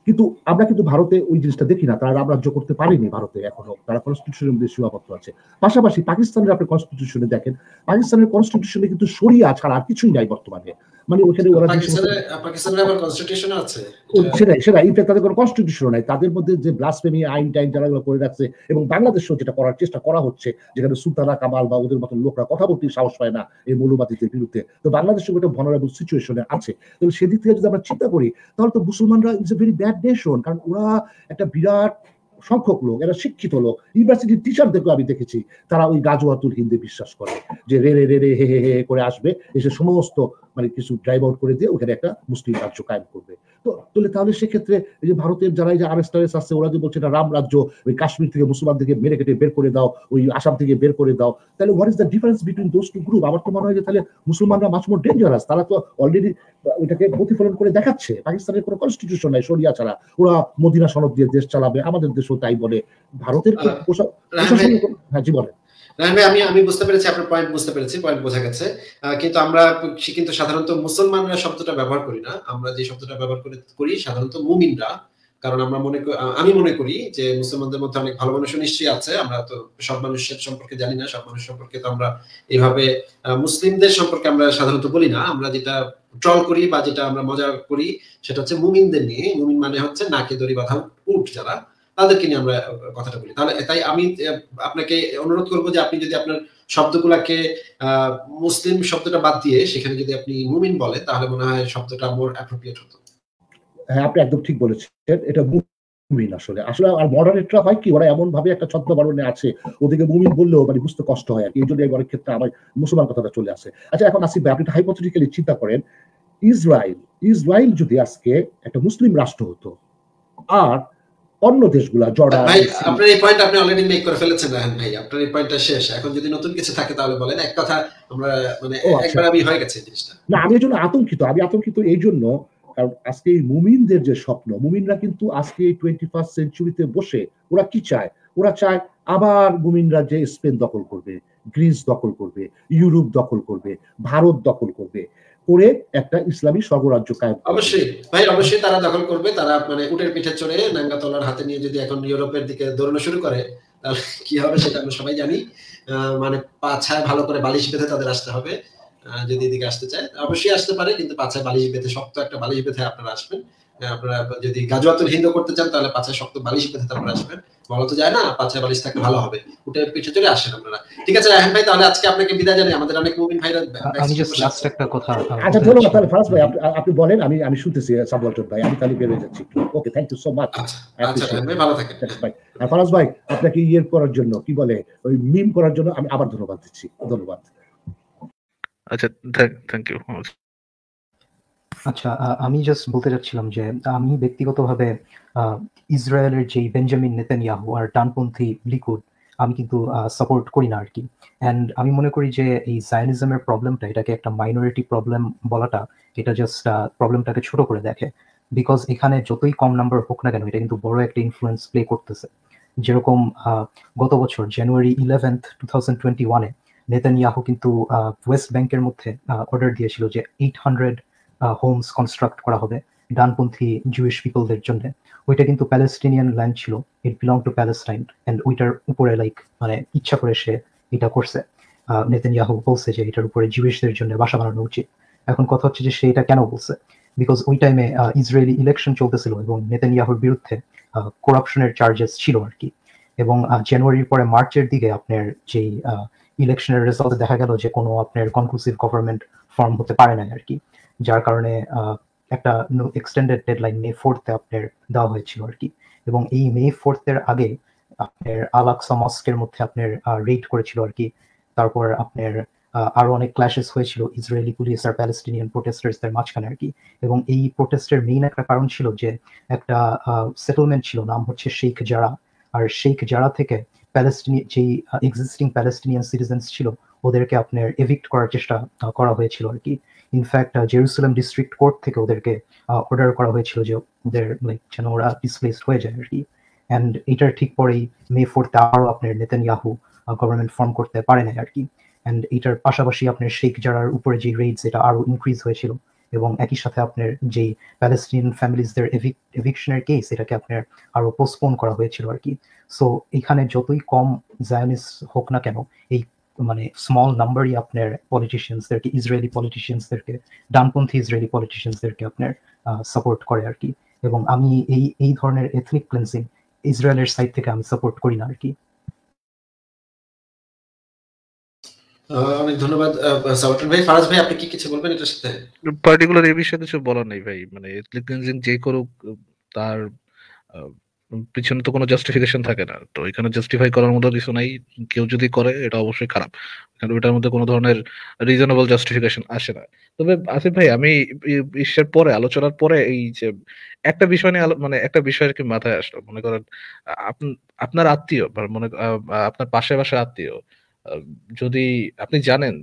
কিন্তু আমরা কিন্তু ভারতে ওই জিনিসটা দেখি না তারা রামরাজ্য করতে পারেনি ভারতে এখনো তারা কনস্টিটিউশনের মধ্যে সীমাবদ্ধ আছে পাশাপাশি পাকিস্তানের আপনি কনস্টিটিউশনে দেখেন পাকিস্তানের কনস্টিটিউশনে কিন্তু সরিয়া ছাড়া আর কিছুই নাই বর্তমানে মানে ওখানে ওরা সেটাই সেটাই ইনফ্যাক্ট তাদের কোনো কনস্টিটিউশন নাই তাদের মধ্যে যে ব্লাসফেমি আইন টাইন যারা করে রাখছে এবং বাংলাদেশও যেটা করার চেষ্টা করা হচ্ছে যেখানে সুলতানা কামাল বা ওদের মতো লোকরা কথা বলতে সাহস পায় না এই মৌলবাদীদের বিরুদ্ধে তো বাংলাদেশও একটা ভনারেবল সিচুয়েশনে আছে তো সেদিক থেকে যদি আমরা চিন্তা করি তাহলে তো মুসলমানরা is a very bad nation কারণ ওরা একটা বিরাট সংখ্যক লোক এরা শিক্ষিত লোক ইউনিভার্সিটির টিচারদেরকেও আমি দেখেছি তারা ওই গাজওয়াতুল হিন্দে বিশ্বাস করে যে রে রে রে রে হে হে হে করে আসবে এসে সমস্ত মানে কিছু ড্রাইভ আউট করে দিয়ে ওখানে একটা মুসলিম রাজ্য কায়েম করবে তো তাহলে তাহলে সেক্ষেত্রে এই যে ভারতের যারা এই যে আর এস আছে ওরা যে বলছে এটা রাম রাজ্য ওই কাশ্মীর থেকে মুসলমান থেকে মেরে কেটে বের করে দাও ওই আসাম থেকে বের করে দাও তাহলে what is the difference between those two group আমার তো মনে হয় যে তাহলে মুসলমানরা মাছ মোর ডেঞ্জারাস তারা তো অলরেডি ওইটাকে প্রতিফলন করে দেখাচ্ছে পাকিস্তানের কোনো কনস্টিটিউশন নাই সরিয়া ছাড়া ওরা মদিনা সনদ দিয়ে দেশ চালাবে আমাদের দেশও তাই বলে ভারতের হ্যাঁ, জি বলেন আমি আমি বুঝতে পেরেছি আপনার পয়েন্ট বুঝতে পেরেছি পয়েন্ট বোঝা গেছে কিন্তু আমরা কিন্তু সাধারণত মুসলমানরা শব্দটা ব্যবহার করি না আমরা যে শব্দটা ব্যবহার করে করি সাধারণত মুমিনরা কারণ আমরা মনে আমি মনে করি যে মুসলমানদের মধ্যে অনেক ভালো মানুষ নিশ্চয়ই আছে আমরা তো সব মানুষের সম্পর্কে জানি না সব মানুষ সম্পর্কে তো আমরা এইভাবে মুসলিমদের সম্পর্কে আমরা সাধারণত বলি না আমরা যেটা ট্রল করি বা যেটা আমরা মজা করি সেটা হচ্ছে মুমিনদের নিয়ে মুমিন মানে হচ্ছে নাকে দড়ি বাঁধা উঠ যারা তাদেরকে নিয়ে আমরা কথাটা বলি তাহলে তাই আমি আপনাকে অনুরোধ করবো যে আপনি যদি আপনার শব্দগুলাকে মুসলিম শব্দটা বাদ দিয়ে সেখানে যদি আপনি মুমিন বলে তাহলে মনে হয় শব্দটা মোর অ্যাপ্রোপ্রিয়েট হতো হ্যাঁ আপনি একদম ঠিক বলেছেন এটা মুমিন আসলে আসলে আর মডারেটরা হয় কি ওরা এমন ভাবে একটা বারণে আছে ওদেরকে মুমিন বললেও মানে বুঝতে কষ্ট হয় আর এই জন্য অনেক ক্ষেত্রে আমার মুসলমান কথাটা চলে আসে আচ্ছা এখন আসি আপনি হাইপোথেটিক্যালি চিন্তা করেন ইসরায়েল ইসরায়েল যদি আজকে একটা মুসলিম রাষ্ট্র হতো আর অন্য দেশগুলা জর্ডান ভাই আপনার এই পয়েন্ট আপনি অলরেডি মেক করে ফেলেছেন রাহান ভাই আপনার এই পয়েন্টটা শেষ এখন যদি নতুন কিছু থাকে তাহলে বলেন এক কথা আমরা মানে আচ্ছা। একবার আমি হয়ে গেছে জিনিসটা না আমি এজন্য আতঙ্কিত আমি আতঙ্কিত এই জন্য কারণ আজকে এই মুমিনদের যে স্বপ্ন মুমিনরা কিন্তু আজকে এই টোয়েন্টি ফার্স্ট সেঞ্চুরিতে বসে ওরা কি চায় ওরা চায় আবার মুমিনরা যে স্পেন দখল করবে গ্রিস দখল করবে ইউরোপ দখল করবে ভারত দখল করবে করে একটা ইসলামী স্বর্গরাজ্য কায়েম অবশ্যই ভাই অবশ্যই তারা দখল করবে তারা মানে উটের পিঠে চড়ে নাঙ্গাতলার হাতে নিয়ে যদি এখন ইউরোপের দিকে দৌড়ানো শুরু করে তাহলে কি হবে সেটা আমরা সবাই জানি মানে পাছায় ভালো করে বালিশ বেঁধে তাদের আসতে হবে যদি এদিকে আসতে চায় অবশ্যই আসতে পারে কিন্তু পাছায় বালিশ বেঁধে শক্ত একটা বালিশ বেঁধে আপনারা আসবেন আপনারা যদি গাজুয়াতুল হিন্দু করতে চান তাহলে পাছায় শক্ত বালিশ বেঁধে তারপরে আসবেন বলা তো যায় না পাঁচা বালিশ থাকলে ভালো হবে উঠে পিছু চলে আসেন আপনারা ঠিক আছে রায়হান ভাই তাহলে আজকে আপনাকে বিদায় জানাই আমাদের অনেক মুভিন ভাইরা আমি জাস্ট লাস্ট একটা কথা আচ্ছা ধন্যবাদ আচ্ছা, তাহলে ফারাজ ভাই আপনি বলেন আমি আমি শুনতেছি সাবওয়াল্টার ভাই আমি তাহলে বেরিয়ে যাচ্ছি okay thank you so much আচ্ছা, আচ্ছা ভাই ভালো থাকেন আর ফারাজ ভাই আপনাকে ইয়ের করার জন্য কি বলে ওই মিম করার জন্য আমি আবার ধন্যবাদ দিচ্ছি ধন্যবাদ আচ্ছা থ্যাংক ইউ আচ্ছা আমি জাস্ট বলতে যাচ্ছিলাম যে আমি ব্যক্তিগতভাবে ইসরায়েলের যে বেঞ্জামিন নেতানিয়াহু আর ডানপন্থী লিকুড আমি কিন্তু সাপোর্ট করি না আর কি অ্যান্ড আমি মনে করি যে এই জায়নিজমের প্রবলেমটা এটাকে একটা মাইনরিটি প্রবলেম বলাটা এটা জাস্ট প্রবলেমটাকে ছোট করে দেখে বিকজ এখানে যতই কম নাম্বার হোক না কেন এটা কিন্তু বড় একটা ইনফ্লুয়েন্স প্লে করতেছে যেরকম গত বছর January eleventh two thousand twenty ওয়ানে নেতানিয়াহু কিন্তু ওয়েস্ট ব্যাংকের মধ্যে অর্ডার দিয়েছিল যে এইট হান্ড্রেড হোমস কনস্ট্রাক্ট করা হবে ডানপন্থী জুয়েশ পিপলদের জন্য ওইটা কিন্তু প্যালেস্টিনিয়ান ল্যান্ড ছিল it belong to Palestine and ওইটার উপরে লাইক মানে ইচ্ছা করে সে এটা করছে নেতেন ইয়াহু বলছে যে এটার উপরে জুয়েশদের জন্য বাসা বানানো উচিত এখন কথা হচ্ছে যে সে এটা কেন বলছে বিকজ ওই টাইমে ইসরায়েলি ইলেকশন চলতেছিল এবং নেতেন ইয়াহুর বিরুদ্ধে করাপশনের চার্জেস ছিল আর কি এবং জানুয়ারির পরে মার্চের দিকে আপনার যেই ইলেকশনের রেজাল্ট দেখা গেল যে কোনো আপনার কনক্লুসিভ গভর্নমেন্ট ফর্ম হতে পারে না আর কি যার কারণে একটা এক্সটেন্ডেড ডেডলাইন মে ফোর্থে আপনার দেওয়া হয়েছিল আর কি এবং এই মে ফোর্থের আগে আপনার আলাকসা মস্কের মধ্যে আপনার রেড করেছিল আর কি তারপর আপনার আরো অনেক ক্ল্যাশেস হয়েছিল ইসরায়েলি পুলিশ আর প্যালেস্টিনিয়ান প্রোটেস্টার্সদের মাঝখানে আর কি এবং এই প্রোটেস্টের মেইন একটা কারণ ছিল যে একটা সেটেলমেন্ট ছিল নাম হচ্ছে শেখ জারা আর শেখ জারা থেকে প্যালেস্টিনি যেই এক্সিস্টিং প্যালেস্টিনিয়ান সিটিজেন্স ছিল ওদেরকে আপনার এভিক্ট করার চেষ্টা করা হয়েছিল আর কি ইনফ্যাক্ট জেরুসালাম ডিস্ট্রিক্ট কোর্ট থেকে ওদেরকে অর্ডার uh, করা হয়েছিল যে ওদের লাইক যেন ওরা ডিসপ্লেসড হয়ে যায় আর কি অ্যান্ড এটার ঠিক পরেই মে ফোর্থে আরও আপনার নেতান ইয়াহু গভর্নমেন্ট ফর্ম করতে পারে না আর কি অ্যান্ড এটার পাশাপাশি আপনার শেখ জারার উপরে যে রেটস এটা আরও ইনক্রিজ হয়েছিল এবং একই সাথে আপনার যে প্যালেস্টিনিয়ান ফ্যামিলিজদের এভিকশনের কেস এটাকে আপনার আরও পোস্টপোন করা হয়েছিল আর কি সো এখানে যতই কম জায়নিস হোক না কেন এই মানে স্মল নাম্বারই আপনার পলিটিশিয়ানসদেরকে ইসরায়েলি পলিটিশিয়ানসদেরকে ডানপন্থী ইসরায়েলি পলিটিশিয়ানসদেরকে আপনার সাপোর্ট করে আর কি এবং আমি এই এই ধরনের এথনিক ক্লেন্সিং ইসরায়েলের সাইড থেকে আমি সাপোর্ট করি না আর কি অনেক ধন্যবাদ সাবাটন ভাই ফারাজ ভাই আপনি কি কিছু বলবেন এটার সাথে পার্টিকুলার এই বিষয়ে কিছু বলা নাই ভাই মানে এথনিক ক্লেন্সিং যে করুক তার পিছনে তো কোনো জাস্টিফিকেশন থাকে না তো এখানে জাস্টিফাই করার মতো কিছু নাই কেউ যদি করে এটা অবশ্যই খারাপ কারণ ওটার মধ্যে কোনো ধরনের রিজনেবল জাস্টিফিকেশন আসে না তবে আসিফ ভাই আমি বিশ্বের পরে আলোচনার পরে এই যে একটা বিষয় নিয়ে মানে একটা বিষয় কি মাথায় আসলো মনে করেন আপনার আত্মীয় বা মনে আপনার পাশে পাশে আত্মীয় যদি আপনি জানেন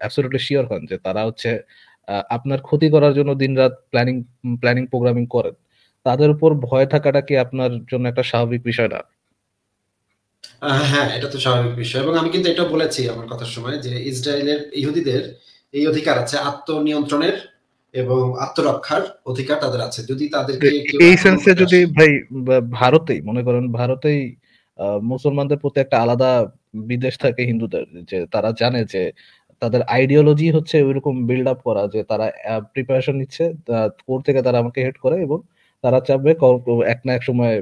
অ্যাবসলিউটলি শিওর হন যে তারা হচ্ছে আপনার ক্ষতি করার জন্য দিনরাত প্ল্যানিং প্ল্যানিং প্রোগ্রামিং করেন তাদের উপর ভয় থাকাটা কি আপনার জন্য একটা স্বাভাবিক বিষয় না হ্যাঁ এটা তো স্বাভাবিক বিষয় এবং আমি কিন্তু এটা বলেছি আমার কথার সময় যে ইসরায়েলের ইহুদিদের এই অধিকার আছে আত্মনিয়ন্ত্রণের এবং আত্মরক্ষার অধিকার তাদের আছে যদি তাদেরকে এই সেন্সে যদি ভাই ভারতেই মনে করেন ভারতেই মুসলমানদের প্রতি একটা আলাদা বিদেশ থাকে হিন্দুদের যে তারা জানে যে তাদের আইডিওলজি হচ্ছে ওইরকম বিল্ড আপ করা যে তারা প্রিপারেশন নিচ্ছে কোর থেকে তারা আমাকে হেড করে এবং তারা চাবে এক না এক সময়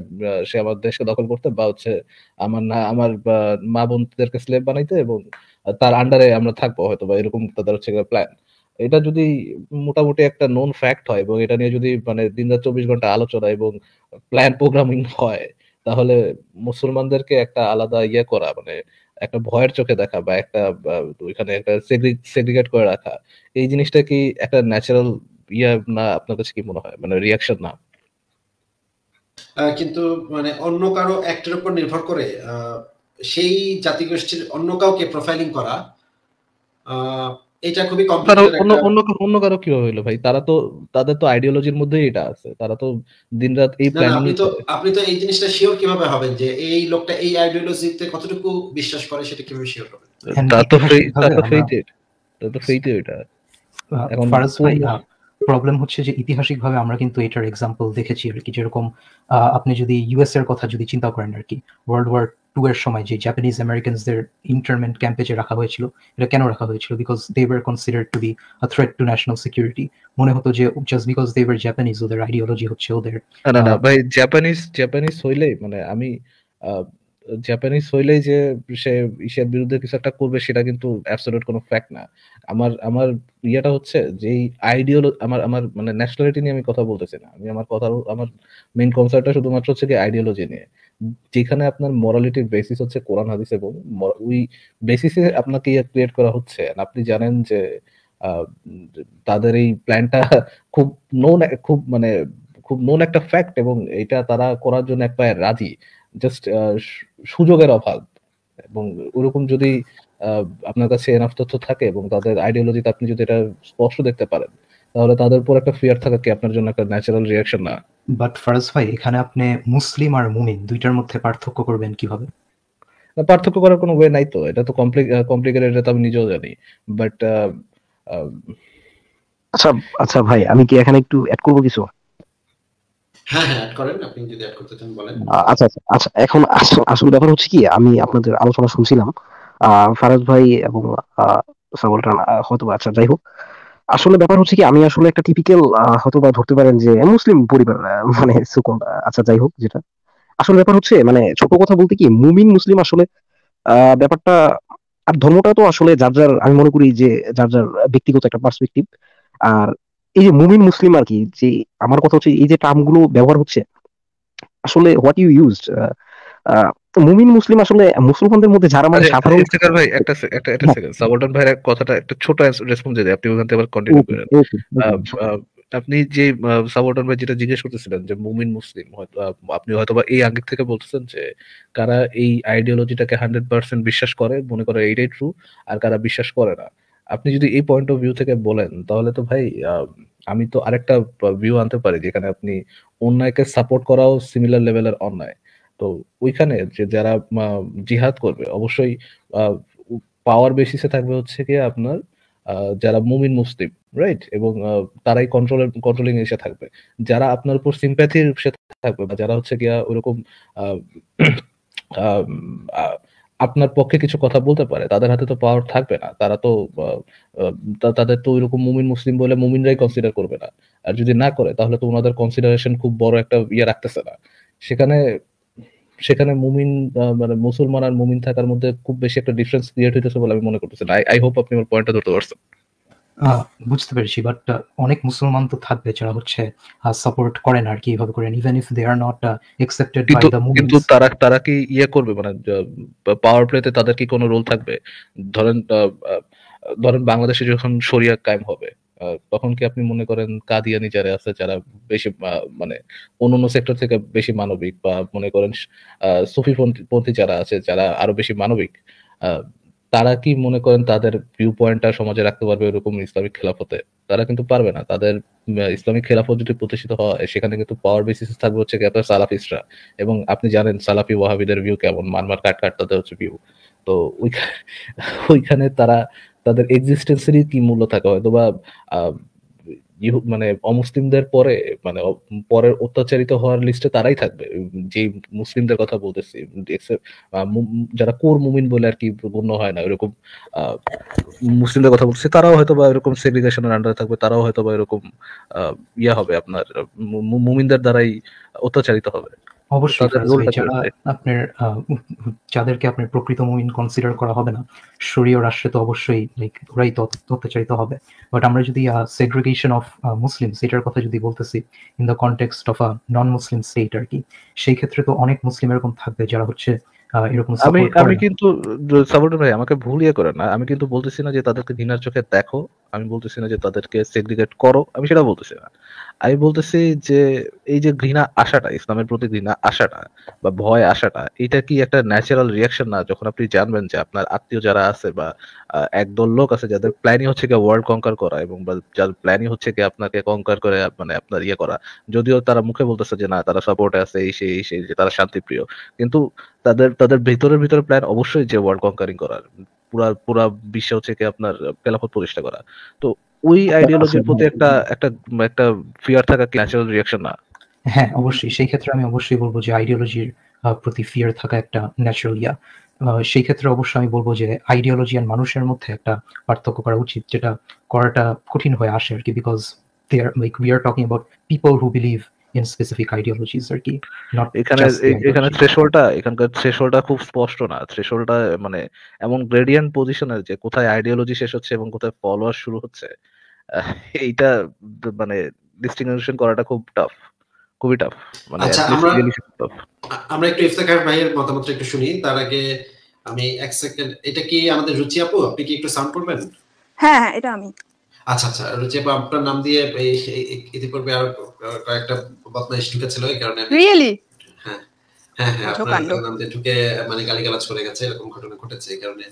সে আমার দেশকে দখল করতে বা হচ্ছে আমার না আমার মা বোনদেরকে স্লেভ বানাইতে এবং তার আন্ডারে আমরা থাকবো হয়তো বা এরকম তাদের হচ্ছে প্ল্যান এটা যদি মোটামুটি একটা নন ফ্যাক্ট হয় এবং এটা নিয়ে যদি মানে দিন রাত চব্বিশ ঘন্টা আলোচনা এবং প্ল্যান প্রোগ্রামিং হয় তাহলে মুসলমানদেরকে একটা আলাদা ইয়ে করা মানে একটা ভয়ের চোখে দেখা বা একটা ওইখানে একটা সেগ্রিগেট করে রাখা এই জিনিসটা কি একটা ন্যাচারাল ইয়ে না আপনার কাছে কি মনে হয় মানে রিয়াকশন না কিন্তু মানে অন্য কারো অ্যাক্টের উপর নির্ভর করে সেই জাতিগোষ্ঠীর অন্য কাউকে প্রোফাইলিং করা এটা খুবই অন্য অন্য কারো কিভাবে হলো ভাই তারা তো তাদের তো আইডিওলজির মধ্যেই এটা আছে তারা তো দিনরাত এই প্ল্যানিং আপনি তো আপনি তো এই জিনিসটা শিওর কিভাবে হবেন যে এই লোকটা এই আইডিওলজিতে কতটুকু বিশ্বাস করে সেটা কিভাবে শিওর হবেন তা তো তা তো ফেইটেড তা তো ফেইটেড এটা এখন প্রবলেম হচ্ছে যে ইতিহাসিকভাবে আমরা কিন্তু এটার এক্সাম্পল দেখেছি আর কি যেরকম আপনি যদি ইউএস এর কথা যদি চিন্তা করেন আর কি ওয়ার্ল্ড ওয়ার টু এর সময় যে জাপানিজ আমেরিকানসদের ইন্টারমেন্ট ক্যাম্পে যে রাখা হয়েছিল এটা কেন রাখা হয়েছিল because they were consider to be a threat to national security মনে হতো যে just because they were Japanese ওদের আইডিওলজি হচ্ছে ওদের না না ভাই জাপানিজ জাপানিজ হইলে মানে আমি জাপানিজ হইলেই যে সে এশিয়ার বিরুদ্ধে কিছু একটা করবে সেটা কিন্তু অ্যাবসোলিউট কোনো ফ্যাক্ট না আমার আমার ইয়েটা হচ্ছে যে আইডিওল আমার আমার মানে ন্যাশনালিটি নিয়ে আমি কথা বলতেছি না আমি আমার কথা আমার মেইন কনসার্টটা শুধুমাত্র হচ্ছে কি আইডিওলজি নিয়ে যেখানে আপনার মরালিটির বেসিস হচ্ছে কোরআন হাদিস এবং ওই বেসিসে আপনাকে ইয়ে ক্রিয়েট করা হচ্ছে আপনি জানেন যে তাদের এই প্ল্যানটা খুব নোন খুব মানে খুব নোন একটা ফ্যাক্ট এবং এটা তারা করার জন্য একবার রাজি জাস্ট সুযোগের অভাব এবং ওরকম যদি আপনার কাছে এনাফ তথ্য থাকে এবং তাদের আইডিওলজি আপনি যদি এটা স্পষ্ট দেখতে পারেন তাহলে তাদের উপর একটা ফিয়ার থাকা কি আপনার জন্য একটা ন্যাচারাল রিয়াকশন না বাট ফারাজ ভাই এখানে আপনি মুসলিম আর মুমিন দুইটার মধ্যে পার্থক্য করবেন কিভাবে না পার্থক্য করার কোনো ওয়ে নাই তো এটা তো কমপ্লিকেটেড এটা তো আমি নিজেও জানি বাট আচ্ছা আচ্ছা ভাই আমি কি এখানে একটু অ্যাড করব কিছু হ্যাঁ, হ্যাঁ, আচ্ছা, আচ্ছা, আচ্ছা, এখন আসল ব্যাপার হচ্ছে কি আমি আপনাদের আলোচনা শুনছিলাম ফারাজ ভাই এবং হয়তো আচ্ছা যাই হোক আসলে ব্যাপার হচ্ছে কি আমি আসলে একটা টিপিক্যাল হয়তো বা ধরতে পারেন যে মুসলিম পরিবার মানে সুকন আচ্ছা যাই হোক যেটা আসলে ব্যাপার হচ্ছে মানে ছোট কথা বলতে কি মুমিন মুসলিম আসলে ব্যাপারটা আর ধর্মটা তো আসলে যার যার আমি মনে করি যে যার যার ব্যক্তিগত একটা পার্সপেক্টিভ আর এই যে মুমিন মুসলিম আর কি যে আমার কথা হচ্ছে এই যে টার্মগুলো ব্যবহার হচ্ছে আসলে হোয়াট ইউ ইউজ মুমিন মুসলিম আসলে মুসলমানদের মধ্যে যারা মানে সাধারণ ভাই একটা একটা একটা হ্যাঁ। সেকেন্ড কথাটা একটা ছোট রেসপন্স দিয়ে আপনি আবার কন্টিনিউ করেন আপনি যে সাবর্ডন ভাই যেটা জিজ্ঞেস করতেছিলেন যে মুমিন মুসলিম হয়তো আপনি হয়তোবা এই আগে থেকে বলতেছেন যে কারা এই আইডিওলজিটাকে হান্ড্রেড পার্সেন্ট বিশ্বাস করে মনে করে এইটাই ট্রু আর কারা বিশ্বাস করে না আপনি যদি এই পয়েন্ট অফ ভিউ থেকে বলেন তাহলে তো ভাই আমি তো আরেকটা ভিউ আনতে পারি যেখানে আপনি অন্যায়কে সাপোর্ট করাও সিমিলার লেভেলের অন্যায় তো ওইখানে যে যারা জিহাদ করবে অবশ্যই পাওয়ার বেসিসে থাকবে হচ্ছে কি আপনার যারা মুমিন মুসলিম রাইট এবং তারাই কন্ট্রোল কন্ট্রোলিং এসে থাকবে যারা আপনার উপর সিম্প্যাথির সে থাকবে বা যারা হচ্ছে গিয়া ওরকম আপনার পক্ষে কিছু কথা বলতে পারে তাদের হাতে তো পাওয়ার থাকবে না তারা তো তাদের তো ওইরকম মুমিন মুসলিম বলে মুমিনরাই কনসিডার করবে না আর যদি না করে তাহলে তো ওনাদের কনসিডারেশন খুব বড় একটা ইয়ে রাখতেছে না সেখানে সেখানে মুমিন মানে মুসলমান আর মুমিন থাকার মধ্যে খুব বেশি একটা ডিফারেন্স ক্রিয়েট হইতেছে বলে আমি মনে করতেছি আই হোপ আপনি আমার পয়েন্টটা ধরতে পারছেন বুঝতে পেরেছি বাট অনেক মুসলমান তো থাকবে যারা হচ্ছে সাপোর্ট করেন আর কি এইভাবে করেন even if they are not accepted by the movie কিন্তু তারা তারা কি ইয়ে করবে মানে পাওয়ার প্লেতে তাদের কি কোনো রোল থাকবে ধরেন ধরেন বাংলাদেশে যখন শরিয়া কায়েম হবে তখন কি আপনি মনে করেন কাদিয়ানি যারা আছে যারা বেশি মানে অন্যান্য সেক্টর থেকে বেশি মানবিক বা মনে করেন সুফিপন্থী যারা আছে যারা আরো বেশি মানবিক তারা কি মনে করেন তাদের ভিউ পয়েন্টটা সমাজে রাখতে পারবে এরকম ইসলামিক খেলাফতে তারা কিন্তু পারবে না তাদের ইসলামিক খেলাফত যদি প্রতিষ্ঠিত হয় সেখানে কিন্তু পাওয়ার বেসিস থাকবে হচ্ছে কি আপনার সালাফিসরা এবং আপনি জানেন সালাফি ওয়াহাবিদের ভিউ কেমন মারমার কাট কাট তাদের হচ্ছে ভিউ তো ওইখানে তারা তাদের এক্সিস্টেন্সেরই কি মূল্য থাকে হয়তো বা মানে অমুসলিমদের পরে মানে পরের অত্যাচারিত হওয়ার লিস্টে তারাই থাকবে যে মুসলিমদের কথা বলতেছি যারা কোর মুমিন বলে আর কি গণ্য হয় না এরকম মুসলিমদের কথা বলছে তারাও হয়তো বা এরকম সেগ্রিগেশনের আন্ডারে থাকবে তারাও হয়তো বা এরকম ইয়া হবে আপনার মুমিনদের দ্বারাই অত্যাচারিত হবে অবশ্যই যারা আপনার যাদেরকে আপনার প্রকৃত মুমিন কনসিডার করা হবে না শরীয় রাষ্ট্রে তো অবশ্যই লাইক ওরাই অত্যাচারিত হবে বাট আমরা যদি সেগ্রিগেশন অফ মুসলিম সেটার কথা যদি বলতেছি in the context of a non Muslim state আর কি সেই ক্ষেত্রে তো অনেক মুসলিম এরকম থাকবে যারা হচ্ছে এরকম আমি আমি কিন্তু ভাই আমাকে ভুল ইয়ে করে না আমি কিন্তু বলতেছি না যে তাদেরকে ঘৃণার চোখে দেখো আমি বলতেছি না যে তাদেরকে সেগ্রিগেট করো আমি সেটা বলতেছি না আমি বলতেছি যে এই যে ঘৃণা আশাটা ইসলামের প্রতি ঘৃণা আশাটা বা ভয় আশাটা এটা কি একটা ন্যাচারাল রিয়াকশন না যখন আপনি জানবেন যে আপনার আত্মীয় যারা আছে বা একদল লোক আছে যাদের প্ল্যানই হচ্ছে কি ওয়ার্ল্ড কনকার করা এবং যার প্ল্যানই হচ্ছে কি আপনাকে কনকার করে মানে আপনার ইয়ে করা যদিও তারা মুখে বলতেছে যে না তারা সাপোর্টে আছে এই সেই সেই যে তারা শান্তিপ্রিয় কিন্তু তাদের তাদের ভেতরের ভিতরে প্ল্যান অবশ্যই যে ওয়ার্ল্ড কনকারিং করার পুরা পুরা বিশ্ব হচ্ছে কি আপনার খেলাফত প্রতিষ্ঠা করা তো ওই আইডিওলজির আচ্ছা, আচ্ছা, প্রতি একটা একটা একটা ফিয়ার থাকা কি ন্যাচারাল রিয়াকশন না হ্যাঁ অবশ্যই সেই ক্ষেত্রে আমি অবশ্যই বলবো যে আইডিওলজির প্রতি ফিয়ার থাকা একটা ন্যাচারাল ইয়া সেই ক্ষেত্রে অবশ্যই আমি বলবো যে আইডিওলজি আর মানুষের মধ্যে একটা পার্থক্য করা উচিত যেটা করাটা কঠিন হয়ে আসে আর কি because they are like we are talking about people who believe in specific ideologies আর কি not এখানে এখানে থ্রেশহোল্ডটা এখানকার থ্রেশহোল্ডটা খুব স্পষ্ট না থ্রেশহোল্ডটা মানে এমন গ্রেডিয়েন্ট পজিশনের যে কোথায় আইডিওলজি শেষ হচ্ছে এবং কোথায় ফলোয়ার শুরু হচ্ছে এইটা মানে ডিস্টিংগুইশন করাটা খুব টাফ খুবই টাফ মানে আচ্ছা, আমরা একটু ইফতেখার ভাইয়ের মতামত একটু শুনি তার আগে আমি এক সেকেন্ড এটা কি আমাদের রুচি আপু আপনি কি একটু সাউন্ড করবেন হ্যাঁ হ্যাঁ এটা আমি আচ্ছা আচ্ছা আপনার নাম দিয়ে ইতিপূর্বে আর কয়েকটা বদমাইশ ঢুকেছিল এই কারণে রিয়েলি হ্যাঁ, হ্যাঁ হ্যাঁ আপনার নাম দিয়ে ঢুকে মানে গেছে এরকম ঘটনা ঘটেছে এই কারণে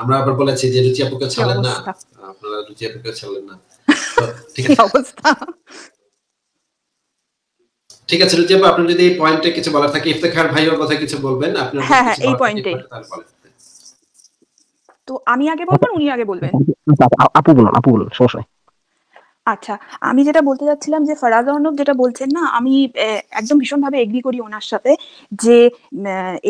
আমরা আবার বলেছি যে রুচি আপুকে ছাড়লেন না আপনারা রুচি আপুকে ছাড়লেন না ঠিক আছে ঠিক আছে রুচি আপনি যদি এই পয়েন্টে কিছু বলার থাকে ইফতেখার ভাইয়ের কথা কিছু বলবেন আপনার হ্যাঁ, হ্যাঁ এই পয়েন্টে তো আমি আগে বলবো উনি আগে বলবেন আপু বলুন আপু বলুন সমস্যা আচ্ছা আমি যেটা বলতে যাচ্ছিলাম যে ফরাজ অর্ণব যেটা বলছেন না আমি একদম ভীষণভাবে এগ্রি করি ওনার সাথে যে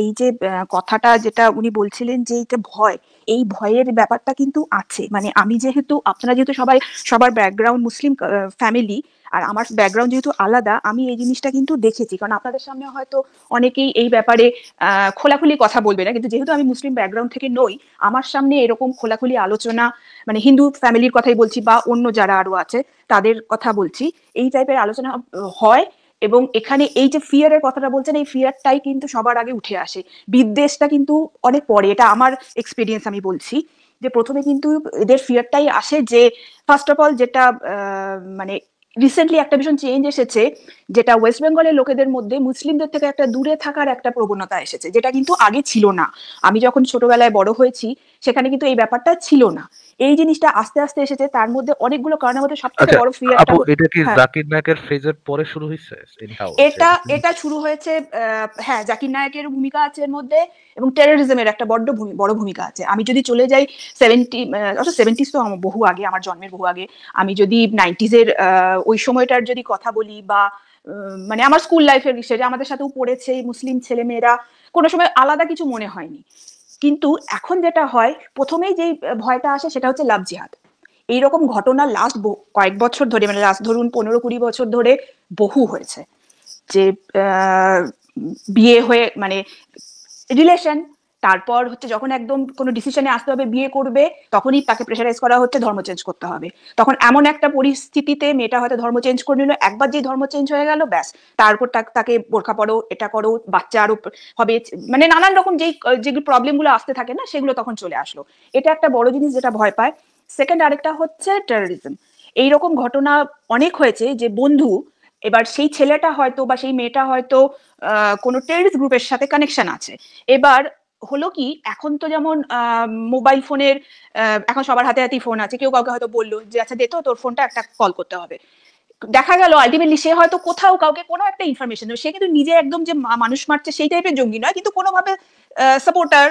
এই যে কথাটা যেটা উনি বলছিলেন যে এটা ভয় এই ভয়ের ব্যাপারটা কিন্তু আছে মানে আমি যেহেতু আপনারা যেহেতু সবাই সবার ব্যাকগ্রাউন্ড মুসলিম ফ্যামিলি আর আমার ব্যাকগ্রাউন্ড যেহেতু আলাদা আমি এই জিনিসটা কিন্তু দেখেছি কারণ আপনাদের সামনে হয়তো অনেকেই এই ব্যাপারে খোলাখুলি কথা বলবে না কিন্তু যেহেতু আমি মুসলিম ব্যাকগ্রাউন্ড থেকে নই আমার সামনে এরকম খোলাখুলি আলোচনা মানে হিন্দু ফ্যামিলির কথাই বলছি বা অন্য যারা আরো আছে তাদের কথা বলছি এই টাইপের আলোচনা হয় এবং এখানে এই যে ফিয়ারের কথাটা বলছেন এই ফিয়ারটাই কিন্তু সবার আগে উঠে আসে বিদ্বেষটা কিন্তু অনেক পরে এটা আমার এক্সপিরিয়েন্স আমি বলছি যে প্রথমে কিন্তু এদের ফিয়ারটাই আসে যে ফার্স্ট অফ অল যেটা মানে রিসেন্টলি একটা ভীষণ চেঞ্জ এসেছে যেটা ওয়েস্ট বেঙ্গলের লোকেদের মধ্যে মুসলিমদের থেকে একটা দূরে থাকার একটা প্রবণতা এসেছে যেটা কিন্তু আগে ছিল না আমি যখন ছোটবেলায় বড় হয়েছি সেখানে কিন্তু এই ব্যাপারটা ছিল না এই জিনিসটা আস্তে আস্তে এসেছে তার মধ্যে অনেকগুলো কারণের মধ্যে সবচেয়ে আচ্ছা, বড় ফিয়ারটা এটা কি হ্যাঁ। জাকির নায়কের ফেজের পরে শুরু হয়েছে এটা এটা শুরু হয়েছে হ্যাঁ জাকির নায়কের ভূমিকা আছে এর মধ্যে এবং টেরোরিজমের একটা বড্ড বড় ভূমিকা আছে আমি যদি চলে যাই সেভেন্টি অর্থাৎ সেভেন্টিস তো বহু আগে আমার জন্মের বহু আগে আমি যদি নাইনটিজের ওই সময়টার যদি কথা বলি বা মানে আমার স্কুল লাইফের বিষয়ে আমাদের সাথেও পড়েছে মুসলিম ছেলে মেয়েরা কোনো সময় আলাদা কিছু মনে হয়নি কিন্তু এখন যেটা হয় প্রথমেই যে ভয়টা আসে সেটা হচ্ছে লাভ জিহাদ এইরকম ঘটনা লাস্ট কয়েক বছর ধরে মানে লাস্ট ধরুন পনেরো কুড়ি বছর ধরে বহু হয়েছে যে বিয়ে হয়ে মানে রিলেশন তারপর হচ্ছে যখন একদম কোনো ডিসিশনে আসতে হবে বিয়ে করবে তখনই তাকে প্রেশারাইজ করা হচ্ছে ধর্ম চেঞ্জ করতে হবে তখন এমন একটা পরিস্থিতিতে মেয়েটা হয়তো ধর্ম চেঞ্জ করে নিল একবার যে ধর্ম চেঞ্জ হয়ে গেল ব্যাস তারপর তাকে বোরখা পড়ো এটা করো বাচ্চা আরো হবে মানে নানান রকম যেই যেগুলো প্রবলেমগুলো আসতে থাকে না সেগুলো তখন চলে আসলো এটা একটা বড় জিনিস যেটা ভয় পায় সেকেন্ড আরেকটা হচ্ছে টেরোরিজম এইরকম ঘটনা অনেক হয়েছে যে বন্ধু এবার সেই ছেলেটা হয়তো বা সেই মেয়েটা হয়তো কোনো টেরিস গ্রুপের সাথে কানেকশন আছে এবার হলো কি এখন তো যেমন মোবাইল ফোনের এখন সবার হাতে হাতেই ফোন আছে কেউ কাউকে হয়তো বললো যে আচ্ছা দে তো তোর ফোনটা একটা কল করতে হবে দেখা গেল আলটিমেটলি সে হয়তো কোথাও কাউকে কোনো একটা ইনফরমেশন সে কিন্তু নিজে একদম যে মানুষ মারছে সেই টাইপের জঙ্গি নয় কিন্তু কোনোভাবে সাপোর্টার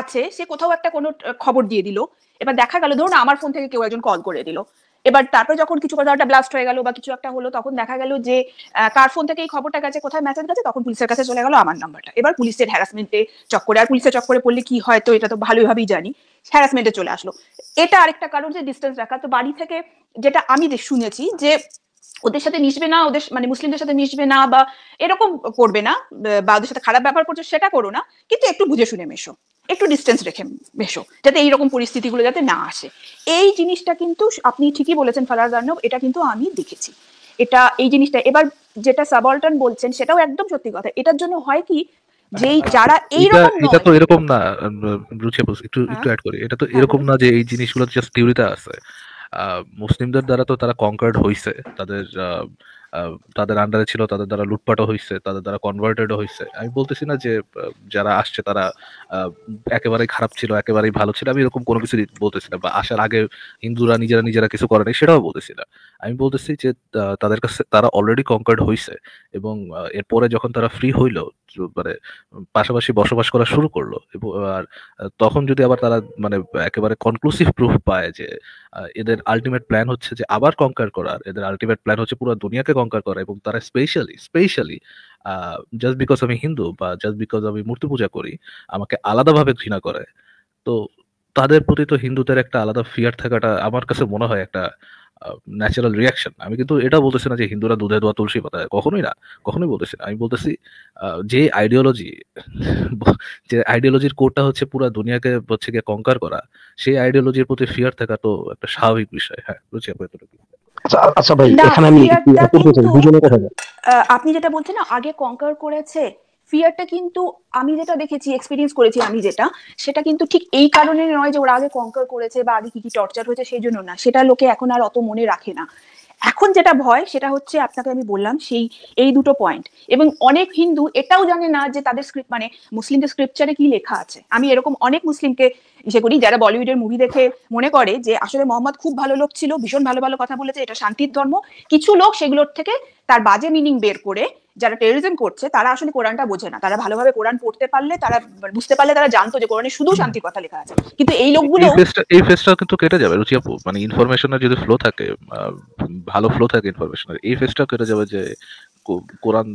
আছে সে কোথাও একটা কোনো খবর দিয়ে দিল এবার দেখা গেল ধরুন আমার ফোন থেকে কেউ একজন কল করে দিল এবার তারপরে যখন কিছু কথা একটা ব্লাস্ট হয়ে গেল বা কিছু একটা হলো তখন দেখা গেল যে কার ফোন থেকে এই খবরটা গেছে কোথায় মেসেজ গেছে তখন পুলিশের কাছে চলে গেল আমার নাম্বারটা এবার পুলিশের হ্যারাসমেন্টে চক্করে আর পুলিশের চক্করে পড়লে কি হয় তো এটা তো ভালোইভাবেই জানি হ্যারাসমেন্টে চলে আসলো এটা আরেকটা কারণ যে ডিস্টেন্স রাখা তো বাড়ি থেকে যেটা আমি শুনেছি যে ওদের সাথে মিশবে না ওদের মানে মুসলিমদের সাথে মিশবে না বা এরকম করবে না বা ওদের সাথে খারাপ ব্যাপার করছো সেটা করো না কিন্তু একটু বুঝে শুনে মেশো একটু ডিস্টেন্স রেখে মেশো যাতে এইরকম পরিস্থিতিগুলো যাতে না আসে এই জিনিসটা কিন্তু আপনি ঠিকই বলেছেন ফারাজ আর্নব এটা কিন্তু আমি দেখেছি এটা এই জিনিসটা এবার যেটা সাবঅল্টার্ন বলছেন সেটাও একদম সত্যি কথা এটার জন্য হয় কি যে আচ্ছা, যারা এইরকম এটা তো এরকম না রুচি একটু হ্যাঁ। একটু অ্যাড করি এটা তো এরকম না যে এই জিনিসগুলো জাস্ট থিওরিতে আছে মুসলিমদের দ্বারা তো তারা কনকার্ড হয়েছে তাদের তাদের আন্ডারে ছিল তাদের দ্বারা লুটপাটও হয়েছে তাদের দ্বারা কনভার্টেডও হয়েছে আমি বলতেছি না যে যারা আসছে তারা একেবারেই খারাপ ছিল একেবারেই ভালো ছিল আমি এরকম কোনো কিছু বলতেছি না বা আসার আগে হিন্দুরা নিজেরা নিজেরা কিছু করেনি সেটাও বলতেছি না আমি বলতেছি যে তাদের কাছে তারা অলরেডি কনকার্ড হয়েছে এবং এরপরে যখন তারা ফ্রি হইল মানে পাশাপাশি বসবাস করা শুরু করলো আর তখন যদি আবার তারা মানে একেবারে কনক্লুসিভ প্রুফ পায় যে এদের আলটিমেট প্ল্যান হচ্ছে যে আবার কনকার করার এদের আলটিমেট প্ল্যান হচ্ছে পুরো দুনিয়াকে অলঙ্কার করা এবং তারা স্পেশালি স্পেশালি জাস্ট বিকজ আমি হিন্দু বা জাস্ট বিকজ আমি মূর্তি পূজা করি আমাকে আলাদাভাবে ঘৃণা করে তো তাদের প্রতি তো হিন্দুদের একটা আলাদা ফিয়ার থাকাটা আমার কাছে মনে হয় একটা ন্যাচারাল রিয়াকশন আমি কিন্তু এটা বলতেছি না যে হিন্দুরা দুধে দোয়া তুলসী পাতা কখনোই না কখনোই বলতেছি না আমি বলতেছি যে আইডিওলজি যে আইডিওলজির কোডটা হচ্ছে পুরো দুনিয়াকে হচ্ছে গিয়ে কঙ্কার করা সেই আইডিওলজির প্রতি ফিয়ার থাকা তো একটা স্বাভাবিক বিষয় হ্যাঁ বুঝছি আপনার আচ্ছা, আচ্ছা ভাই এখানে আমি কথা আপনি যেটা বলছেন না আগে কনকার করেছে ফিয়ারটা কিন্তু আমি যেটা দেখেছি এক্সপিরিয়েন্স করেছি আমি যেটা সেটা কিন্তু ঠিক এই কারণে নয় যে ওরা আগে কনকার করেছে বা আগে কি কি টর্চার হয়েছে সেই জন্য না সেটা লোকে এখন আর অত মনে রাখে না এখন যেটা ভয় সেটা হচ্ছে আপনাকে আমি বললাম সেই এই দুটো পয়েন্ট এবং অনেক হিন্দু এটাও জানে না যে তাদের স্ক্রিপ্ট মানে মুসলিমদের স্ক্রিপচারে কি লেখা আছে আমি এরকম অনেক মুসলিমকে ইসে করি যারা বলিউডের মুভি দেখে মনে করে যে আসলে মোহাম্মদ খুব ভালো লোক ছিল ভীষণ ভালো ভালো কথা বলেছে এটা শান্তির ধর্ম কিছু লোক সেগুলোর থেকে তার বাজে মিনিং বের করে যারা টেরিজম করছে তারা আসলে কোরআনটা বোঝে না তারা ভালোভাবে কোরআন পড়তে পারলে তারা মানে বুঝতে পারলে তারা জানতো যে কোরআনে শুধু শান্তির কথা লেখা আছে কিন্তু এই লোকগুলো এই ফেসটা কিন্তু কেটে যাবে রুচি আপু মানে ইনফরমেশনের যদি ফ্লো থাকে ভালো ফ্লো থাকে ইনফরমেশনের এই ফেসটা কেটে যাবে যে কোরআন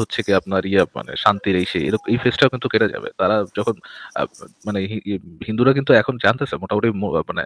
হচ্ছে কি আপনার ইয়া মানে শান্তির এই সেই এরকম এই ফেসটাও কিন্তু কেটে যাবে তারা যখন মানে হিন্দুরা কিন্তু এখন জানতেছে মোটামুটি মানে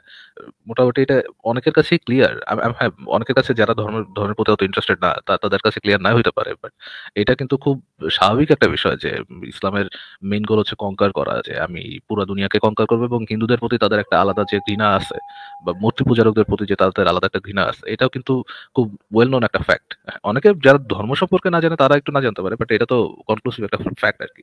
মোটামুটি এটা অনেকের কাছে ক্লিয়ার হ্যাঁ অনেকের কাছে যারা ধর্মের ধর্মের প্রতি অত ইন্টারেস্টেড না তাদের কাছে ক্লিয়ার না হইতে পারে বাট এটা কিন্তু খুব স্বাভাবিক একটা বিষয় যে ইসলামের মেন গোল হচ্ছে কঙ্কার করা যে আমি পুরো দুনিয়াকে কঙ্কার করবো এবং হিন্দুদের প্রতি তাদের একটা আলাদা যে ঘৃণা আছে বা মূর্তি পূজারকদের প্রতি যে তাদের আলাদা একটা ঘৃণা আছে এটাও কিন্তু খুব ওয়েল নোন একটা ফ্যাক্ট অনেকে যারা ধর্ম সম্পর্কে না জানে তারা একটু না জানতে পারে বাট এটা তো কনক্লুসিভ একটা ফ্যাক্ট আর কি